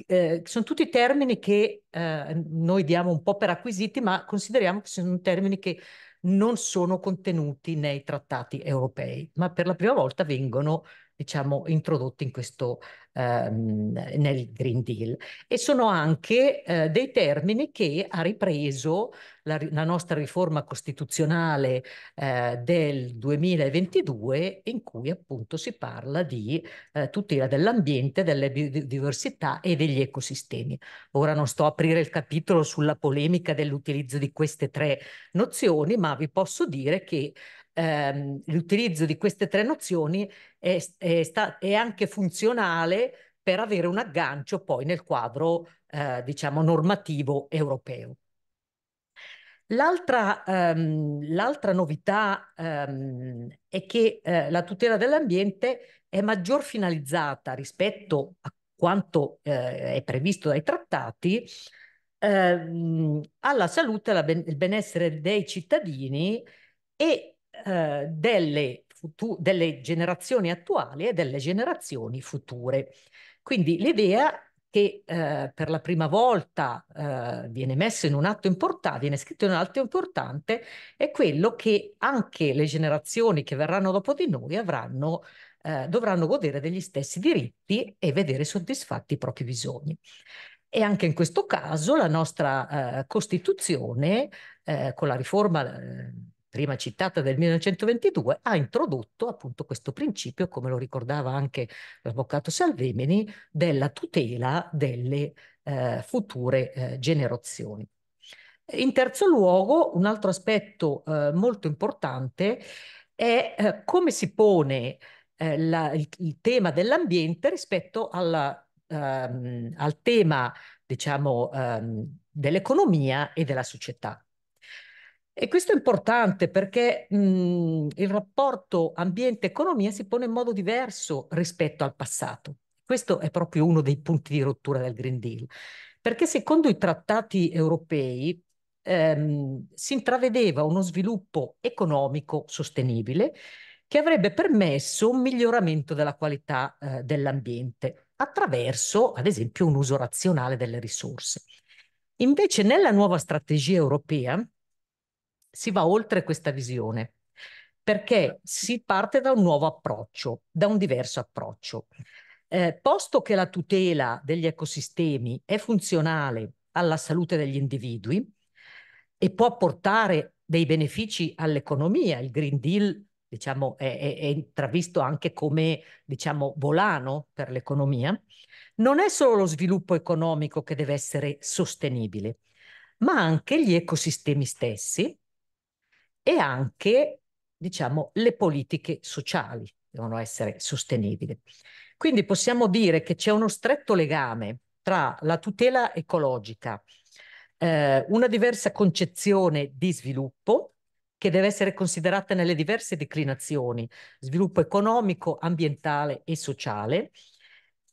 Eh, sono tutti termini che eh, noi diamo un po' per acquisiti, ma consideriamo che sono termini che non sono contenuti nei trattati europei, ma per la prima volta vengono diciamo, introdotti in questo ehm, nel Green Deal e sono anche eh, dei termini che ha ripreso la, la nostra riforma costituzionale eh, del 2022 in cui appunto si parla di eh, tutela dell'ambiente, della biodiversità e degli ecosistemi. Ora non sto a aprire il capitolo sulla polemica dell'utilizzo di queste tre nozioni, ma vi posso dire che ehm, l'utilizzo di queste tre nozioni è, è, sta, è, anche funzionale per avere un aggancio poi nel quadro, eh, diciamo, normativo europeo. L'altra, ehm, novità ehm, è che eh, la tutela dell'ambiente è maggior finalizzata rispetto a quanto eh, è previsto dai trattati ehm, alla salute e al ben, benessere dei cittadini e eh, delle, futu- delle generazioni attuali e delle generazioni future. Quindi l'idea che eh, per la prima volta eh, viene messo in un atto importante, viene scritto in un atto importante, è quello che anche le generazioni che verranno dopo di noi avranno, eh, dovranno godere degli stessi diritti e vedere soddisfatti i propri bisogni. E anche in questo caso la nostra eh, Costituzione, eh, con la riforma prima citata del 1922, ha introdotto appunto questo principio, come lo ricordava anche l'avvocato Salvemini, della tutela delle eh, future eh, generazioni. In terzo luogo, un altro aspetto eh, molto importante è eh, come si pone eh, la, il, il, tema dell'ambiente rispetto alla, ehm, al tema, diciamo, ehm, dell'economia e della società. E questo è importante perché mh, mhmm, il rapporto ambiente-economia si pone in modo diverso rispetto al passato. Questo è proprio uno dei punti di rottura del Green Deal, perché secondo i trattati europei ehm, si intravedeva uno sviluppo economico sostenibile che avrebbe permesso un miglioramento della qualità eh, dell'ambiente attraverso, ad esempio, un uso razionale delle risorse. Invece nella nuova strategia europea, si va oltre questa visione perché certo. si parte da un nuovo approccio, da un diverso approccio. Eh, posto che la tutela degli ecosistemi è funzionale alla salute degli individui e può portare dei benefici all'economia, il Green Deal diciamo, è, è, è intravisto anche come diciamo, volano per l'economia, non è solo lo sviluppo economico che deve essere sostenibile, ma anche gli ecosistemi stessi, e anche, diciamo, le politiche sociali devono essere sostenibili. Quindi possiamo dire che c'è uno stretto legame tra la tutela ecologica, eh, una diversa concezione di sviluppo che deve essere considerata nelle diverse declinazioni, sviluppo economico, ambientale e sociale,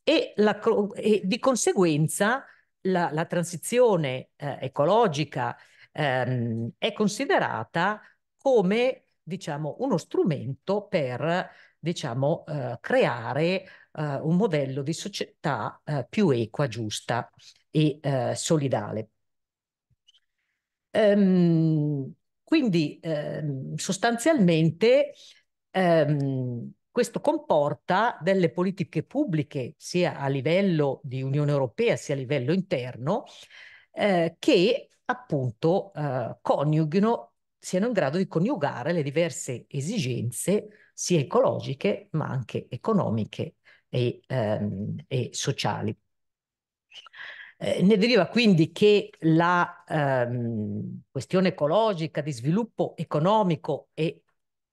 e, la, e di conseguenza la, la transizione eh, ecologica ehm, è considerata come diciamo, uno strumento per diciamo, eh, creare eh, un modello di società eh, più equa, giusta e eh, solidale. Ehm, quindi ehm, sostanzialmente ehm, questo comporta delle politiche pubbliche sia a livello di Unione Europea sia a livello interno eh, che appunto eh, coniugano siano in grado di coniugare le diverse esigenze sia ecologiche ma anche economiche e, ehm, e sociali. Eh, ne deriva quindi che la ehm, questione ecologica di sviluppo economico e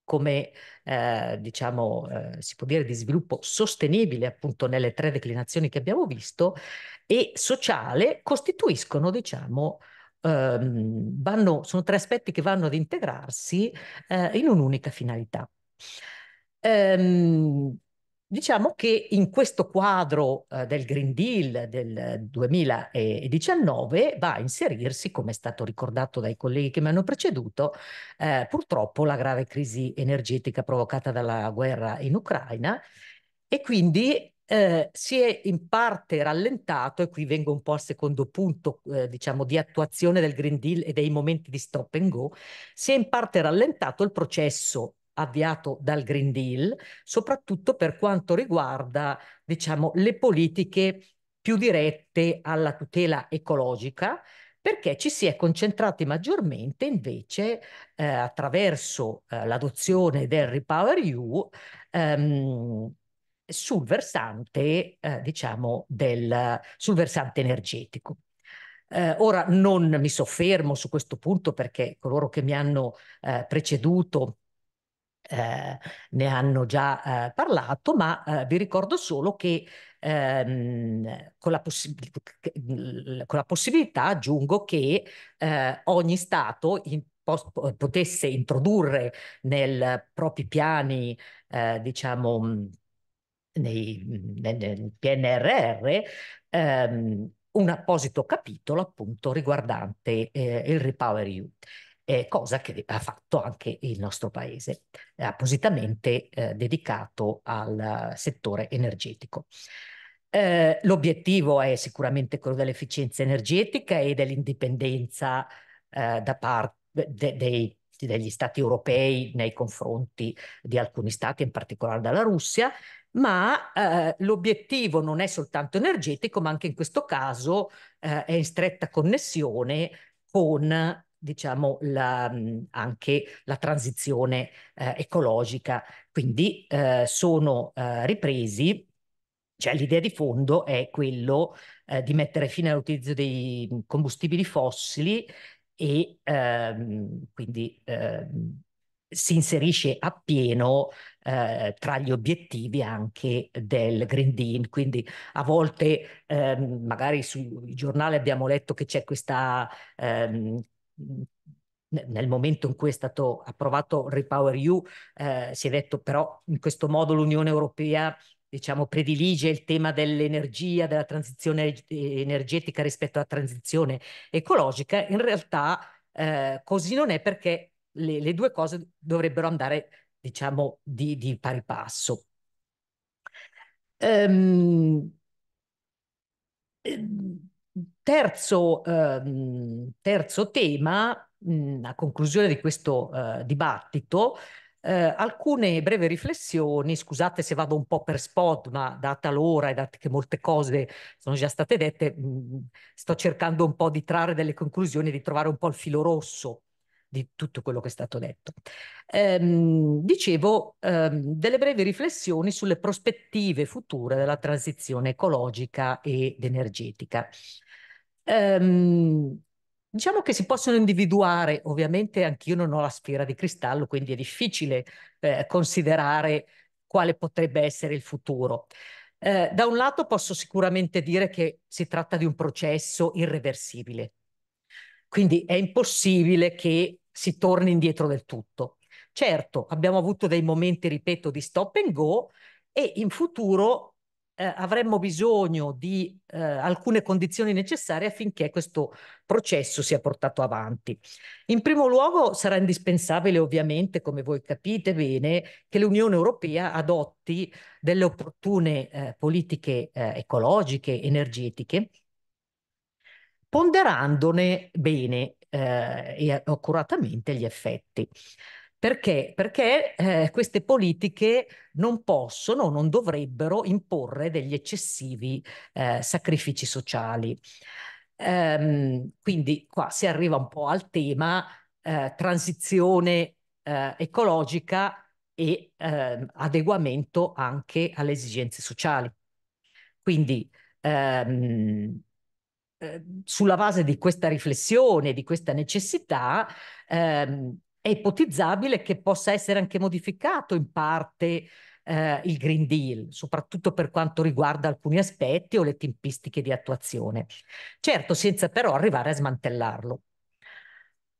come eh, diciamo, eh, si può dire di sviluppo sostenibile appunto nelle tre declinazioni che abbiamo visto e sociale costituiscono diciamo, Ehm, vanno, sono tre aspetti che vanno ad integrarsi eh, in un'unica finalità. Ehm, Diciamo che in questo quadro eh, del Green Deal del 2019 va a inserirsi, come è stato ricordato dai colleghi che mi hanno preceduto, eh, purtroppo la grave crisi energetica provocata dalla guerra in Ucraina e quindi eh, si è in parte rallentato, e qui vengo un po' al secondo punto, eh, diciamo, di attuazione del Green Deal e dei momenti di stop and go, si è in parte rallentato il processo avviato dal Green Deal, soprattutto per quanto riguarda, diciamo, le politiche più dirette alla tutela ecologica, perché ci si è concentrati maggiormente invece eh, attraverso eh, l'adozione del Repower EU ehm, sul versante, eh, diciamo, del, sul versante energetico. Eh, ora non mi soffermo su questo punto perché coloro che mi hanno eh, preceduto eh, ne hanno già eh, parlato, ma eh, vi ricordo solo che ehm, con, la con, la possibilità aggiungo che eh, ogni Stato in potesse introdurre nel propri piani, eh, diciamo, nei, nel PNRR ehm, un apposito capitolo appunto riguardante eh, il Repower EU. Eh, cosa che ha fatto anche il nostro paese, appositamente eh, dedicato al settore energetico. Eh, l'obiettivo è sicuramente quello dell'efficienza energetica e dell'indipendenza eh, da parte de dei degli stati europei nei confronti di alcuni stati, in particolare dalla Russia, ma eh, l'obiettivo non è soltanto energetico, ma anche in questo caso eh, è in stretta connessione con diciamo la, mm, anche la transizione eh, ecologica. Quindi eh, sono eh, ripresi, cioè l'idea di fondo è quello eh, di mettere fine all'utilizzo dei combustibili fossili e ehm, quindi ehm, si inserisce appieno eh, tra gli obiettivi anche del Green Deal. Quindi a volte ehm, magari sui giornali abbiamo letto che c'è questa... Ehm, nel momento in cui è stato approvato Repower EU eh, si è detto però in questo modo l'Unione Europea diciamo, predilige il tema dell'energia, della transizione energetica rispetto alla transizione ecologica, in realtà eh, così non è perché le, le due cose dovrebbero andare, diciamo, di, di pari passo. Um, terzo, um, terzo, tema, mh, a conclusione di questo uh, dibattito, eh, alcune brevi riflessioni, scusate se vado un po' per spot, ma data l'ora e date che molte cose sono già state dette, mh, sto cercando un po' di trarre delle conclusioni, di trovare un po' il filo rosso di tutto quello che è stato detto. Ehm, dicevo ehm, delle brevi riflessioni sulle prospettive future della transizione ecologica ed energetica. Ehm, Diciamo che si possono individuare, ovviamente anch'io non ho la sfera di cristallo, quindi è difficile eh, considerare quale potrebbe essere il futuro. Eh, da un lato posso sicuramente dire che si tratta di un processo irreversibile, quindi è impossibile che si torni indietro del tutto. Certo, abbiamo avuto dei momenti, ripeto, di stop and go e in futuro eh, avremmo bisogno di eh, alcune condizioni necessarie affinché questo processo sia portato avanti. In primo luogo sarà indispensabile, ovviamente, come voi capite bene, che l'Unione Europea adotti delle opportune eh, politiche eh, ecologiche, energetiche, ponderandone bene eh, e accuratamente gli effetti. Perché? Perché eh, queste politiche non possono, non dovrebbero imporre degli eccessivi eh, sacrifici sociali. Ehm, quindi qua si arriva un po' al tema eh, transizione eh, ecologica e ehm, adeguamento anche alle esigenze sociali. Quindi ehm, Ehm, sulla base di questa riflessione, di questa necessità, ehm, è ipotizzabile che possa essere anche modificato in parte eh, il Green Deal, soprattutto per quanto riguarda alcuni aspetti o le tempistiche di attuazione. Certo, senza però arrivare a smantellarlo.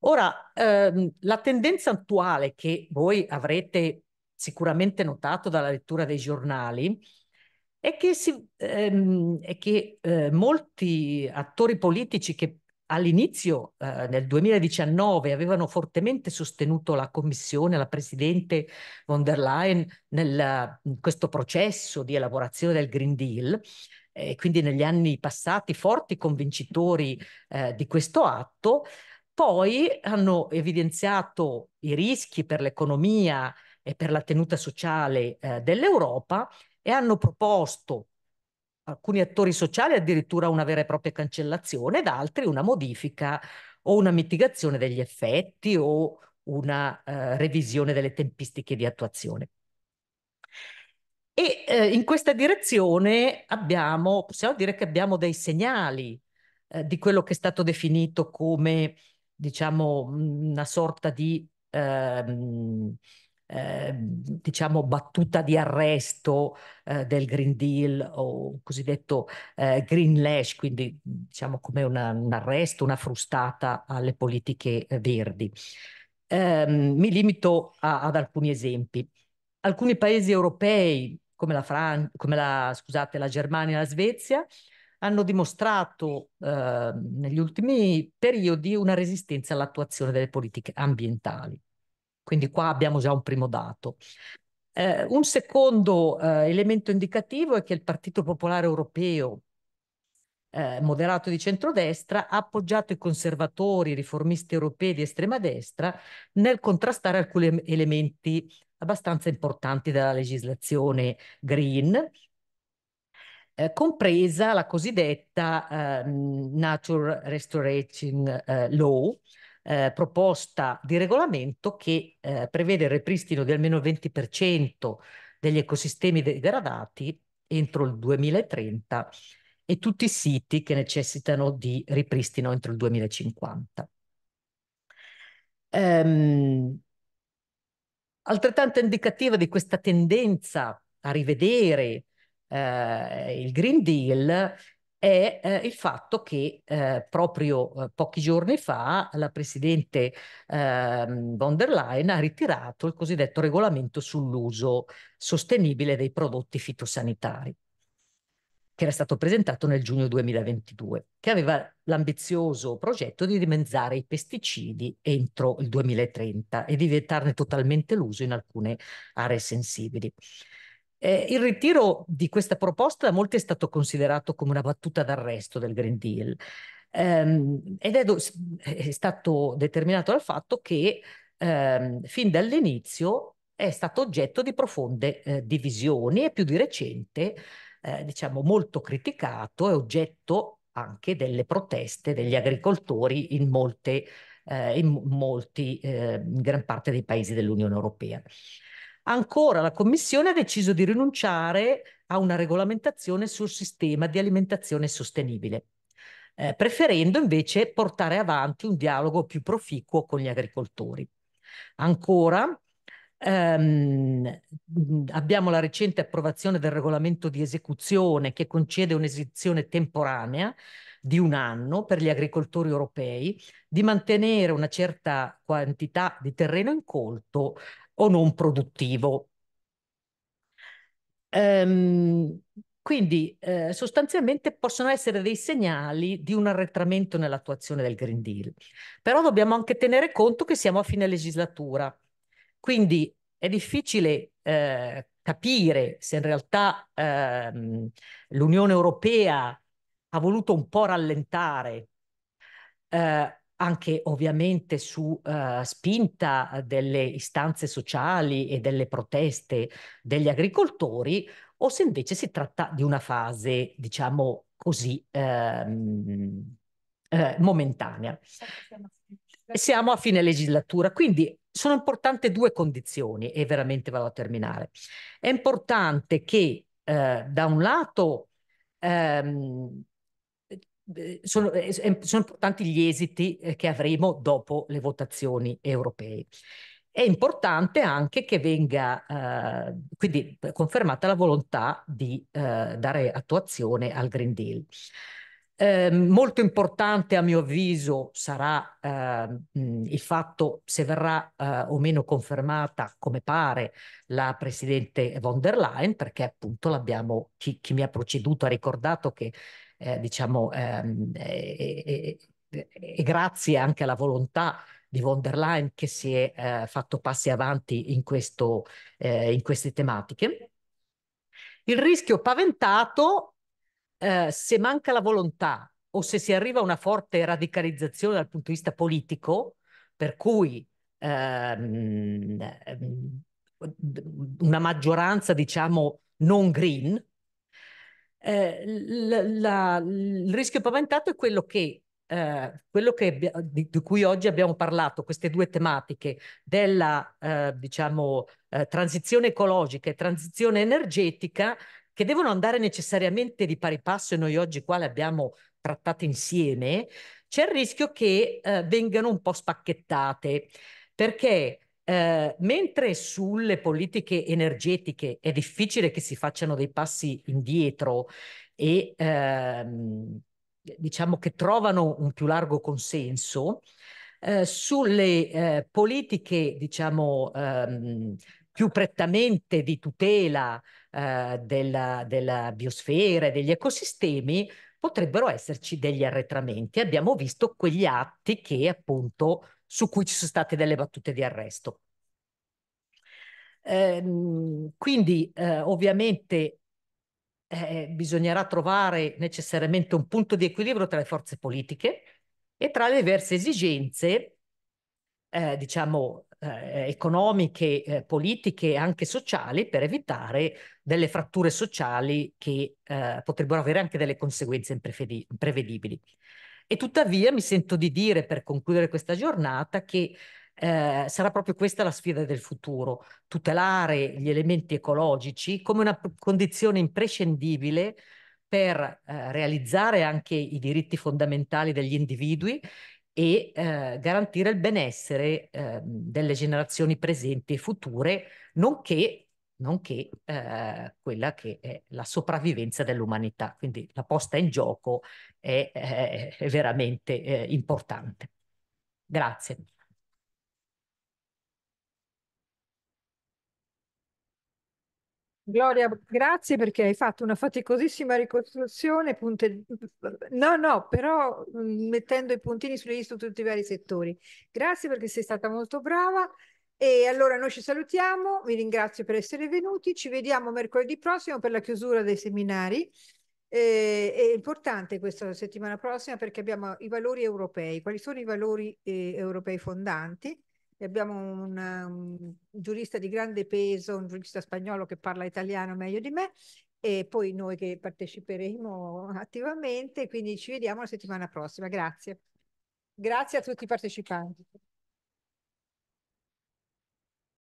Ora, ehm, la tendenza attuale che voi avrete sicuramente notato dalla lettura dei giornali è che, si, ehm, è che eh, molti attori politici che all'inizio, eh, nel 2019, avevano fortemente sostenuto la Commissione, la Presidente von der Leyen, nel, in questo processo di elaborazione del Green Deal, e quindi negli anni passati forti convincitori eh, di questo atto, poi hanno evidenziato i rischi per l'economia e per la tenuta sociale eh, dell'Europa e hanno proposto alcuni attori sociali addirittura una vera e propria cancellazione ed altri una modifica o una mitigazione degli effetti o una eh, revisione delle tempistiche di attuazione. E eh, in questa direzione abbiamo, possiamo dire che abbiamo dei segnali eh, di quello che è stato definito come, diciamo, una sorta di ehm, Ehm, diciamo battuta di arresto eh, del Green Deal o cosiddetto eh, Green Lash, quindi diciamo come una, un arresto, una frustata alle politiche eh, verdi. Ehm, mi limito a, ad alcuni esempi. Alcuni paesi europei, come la, Fran- come la, scusate, la Germania e la Svezia, hanno dimostrato ehm, negli ultimi periodi una resistenza all'attuazione delle politiche ambientali. Quindi qua abbiamo già un primo dato. Eh, un secondo eh, elemento indicativo è che il Partito Popolare Europeo, eh, moderato di centrodestra, ha appoggiato i conservatori, i riformisti europei di estrema destra nel contrastare alcuni elementi abbastanza importanti della legislazione green, eh, compresa la cosiddetta ehm, Nature Restoration eh, Law, eh, proposta di regolamento che eh, prevede il ripristino di almeno il 20% degli ecosistemi degradati entro il 2030 e tutti i siti che necessitano di ripristino entro il 2050. Ehm, altrettanto indicativa di questa tendenza a rivedere eh, il Green Deal è eh, il fatto che eh, proprio eh, pochi giorni fa la Presidente ehm, von der Leyen ha ritirato il cosiddetto regolamento sull'uso sostenibile dei prodotti fitosanitari, che era stato presentato nel giugno 2022, che aveva l'ambizioso progetto di dimezzare i pesticidi entro il 2030 e di vietarne totalmente l'uso in alcune aree sensibili. Eh, il ritiro di questa proposta da molti è stato considerato come una battuta d'arresto del Green Deal ehm, ed è, do- è, stato determinato dal fatto che ehm, fin dall'inizio è stato oggetto di profonde eh, divisioni e più di recente, eh, diciamo, molto criticato e oggetto anche delle proteste degli agricoltori in molte eh, in molti, eh, in gran parte dei paesi dell'Unione Europea. Ancora la Commissione ha deciso di rinunciare a una regolamentazione sul sistema di alimentazione sostenibile, eh, preferendo invece portare avanti un dialogo più proficuo con gli agricoltori. Ancora, ehm, abbiamo la recente approvazione del regolamento di esecuzione che concede un'esizione temporanea di un anno per gli agricoltori europei di mantenere una certa quantità di terreno incolto o non produttivo. Ehm, quindi eh, sostanzialmente possono essere dei segnali di un arretramento nell'attuazione del Green Deal, però dobbiamo anche tenere conto che siamo a fine legislatura, quindi è difficile eh, capire se in realtà ehm, l'Unione Europea ha voluto un po' rallentare eh, anche ovviamente su uh, spinta eh, delle istanze sociali e delle proteste degli agricoltori, o se invece si tratta di una fase, diciamo così, ehm, eh, momentanea. Siamo a fine legislatura, quindi sono importanti due condizioni e veramente vado a terminare. È importante che eh, da un lato ehm, sono, eh, sono importanti gli esiti eh, che avremo dopo le votazioni europee. È importante anche che venga eh, quindi eh, confermata la volontà di eh, dare attuazione al Green Deal. Eh, molto importante a mio avviso sarà ehm, il fatto se verrà o meno confermata, come pare, la Presidente von der Leyen, perché appunto l'abbiamo, chi, chi mi ha proceduto ha ricordato che eh, diciamo, ehm, e, e, e, grazie anche alla volontà di von der Leyen che si è eh, fatto passi avanti in, questo, eh, in queste tematiche. Il rischio paventato, eh, se manca la volontà o se si arriva a una forte radicalizzazione dal punto di vista politico, per cui ehm, ehm una maggioranza, diciamo, non green, eh, la, la, il rischio paventato è quello che eh, quello che, di, di, cui oggi abbiamo parlato, queste due tematiche della eh, diciamo, eh, transizione ecologica e transizione energetica, che devono andare necessariamente di pari passo e noi oggi qua le abbiamo trattate insieme, c'è il rischio che eh, vengano un po' spacchettate perché eh, mentre sulle politiche energetiche è difficile che si facciano dei passi indietro e ehm, diciamo che trovano un più largo consenso, eh, sulle eh, politiche diciamo ehm, più prettamente di tutela eh, della, della biosfera e degli ecosistemi potrebbero esserci degli arretramenti. Abbiamo visto quegli atti che appunto su cui ci sono state delle battute di arresto. Ehm, quindi eh, ovviamente eh, bisognerà trovare necessariamente un punto di equilibrio tra le forze politiche e tra le diverse esigenze, eh, diciamo, eh, economiche, eh, politiche e anche sociali per evitare delle fratture sociali che eh, potrebbero avere anche delle conseguenze imprevedibili. E tuttavia mi sento di dire per concludere questa giornata che eh, sarà proprio questa la sfida del futuro, tutelare gli elementi ecologici come una condizione imprescindibile per eh, realizzare anche i diritti fondamentali degli individui e eh, garantire il benessere ehm, delle generazioni presenti e future, nonché nonché eh, quella che è la sopravvivenza dell'umanità. Quindi la posta in gioco è, è, veramente eh, importante. Grazie. Gloria, grazie perché hai fatto una faticosissima ricostruzione, punte... no, no, però mm, mettendo i puntini sulle liste su tutti i vari settori. Grazie perché sei stata molto brava. E allora noi ci salutiamo, vi ringrazio per essere venuti, ci vediamo mercoledì prossimo per la chiusura dei seminari. Eh, è importante questa settimana prossima perché abbiamo i valori europei. Quali sono i valori eh, europei fondanti? E abbiamo un, un, giurista di grande peso, un giurista spagnolo che parla italiano meglio di me e poi noi che parteciperemo attivamente, quindi ci vediamo la settimana prossima. Grazie. Grazie a tutti i partecipanti.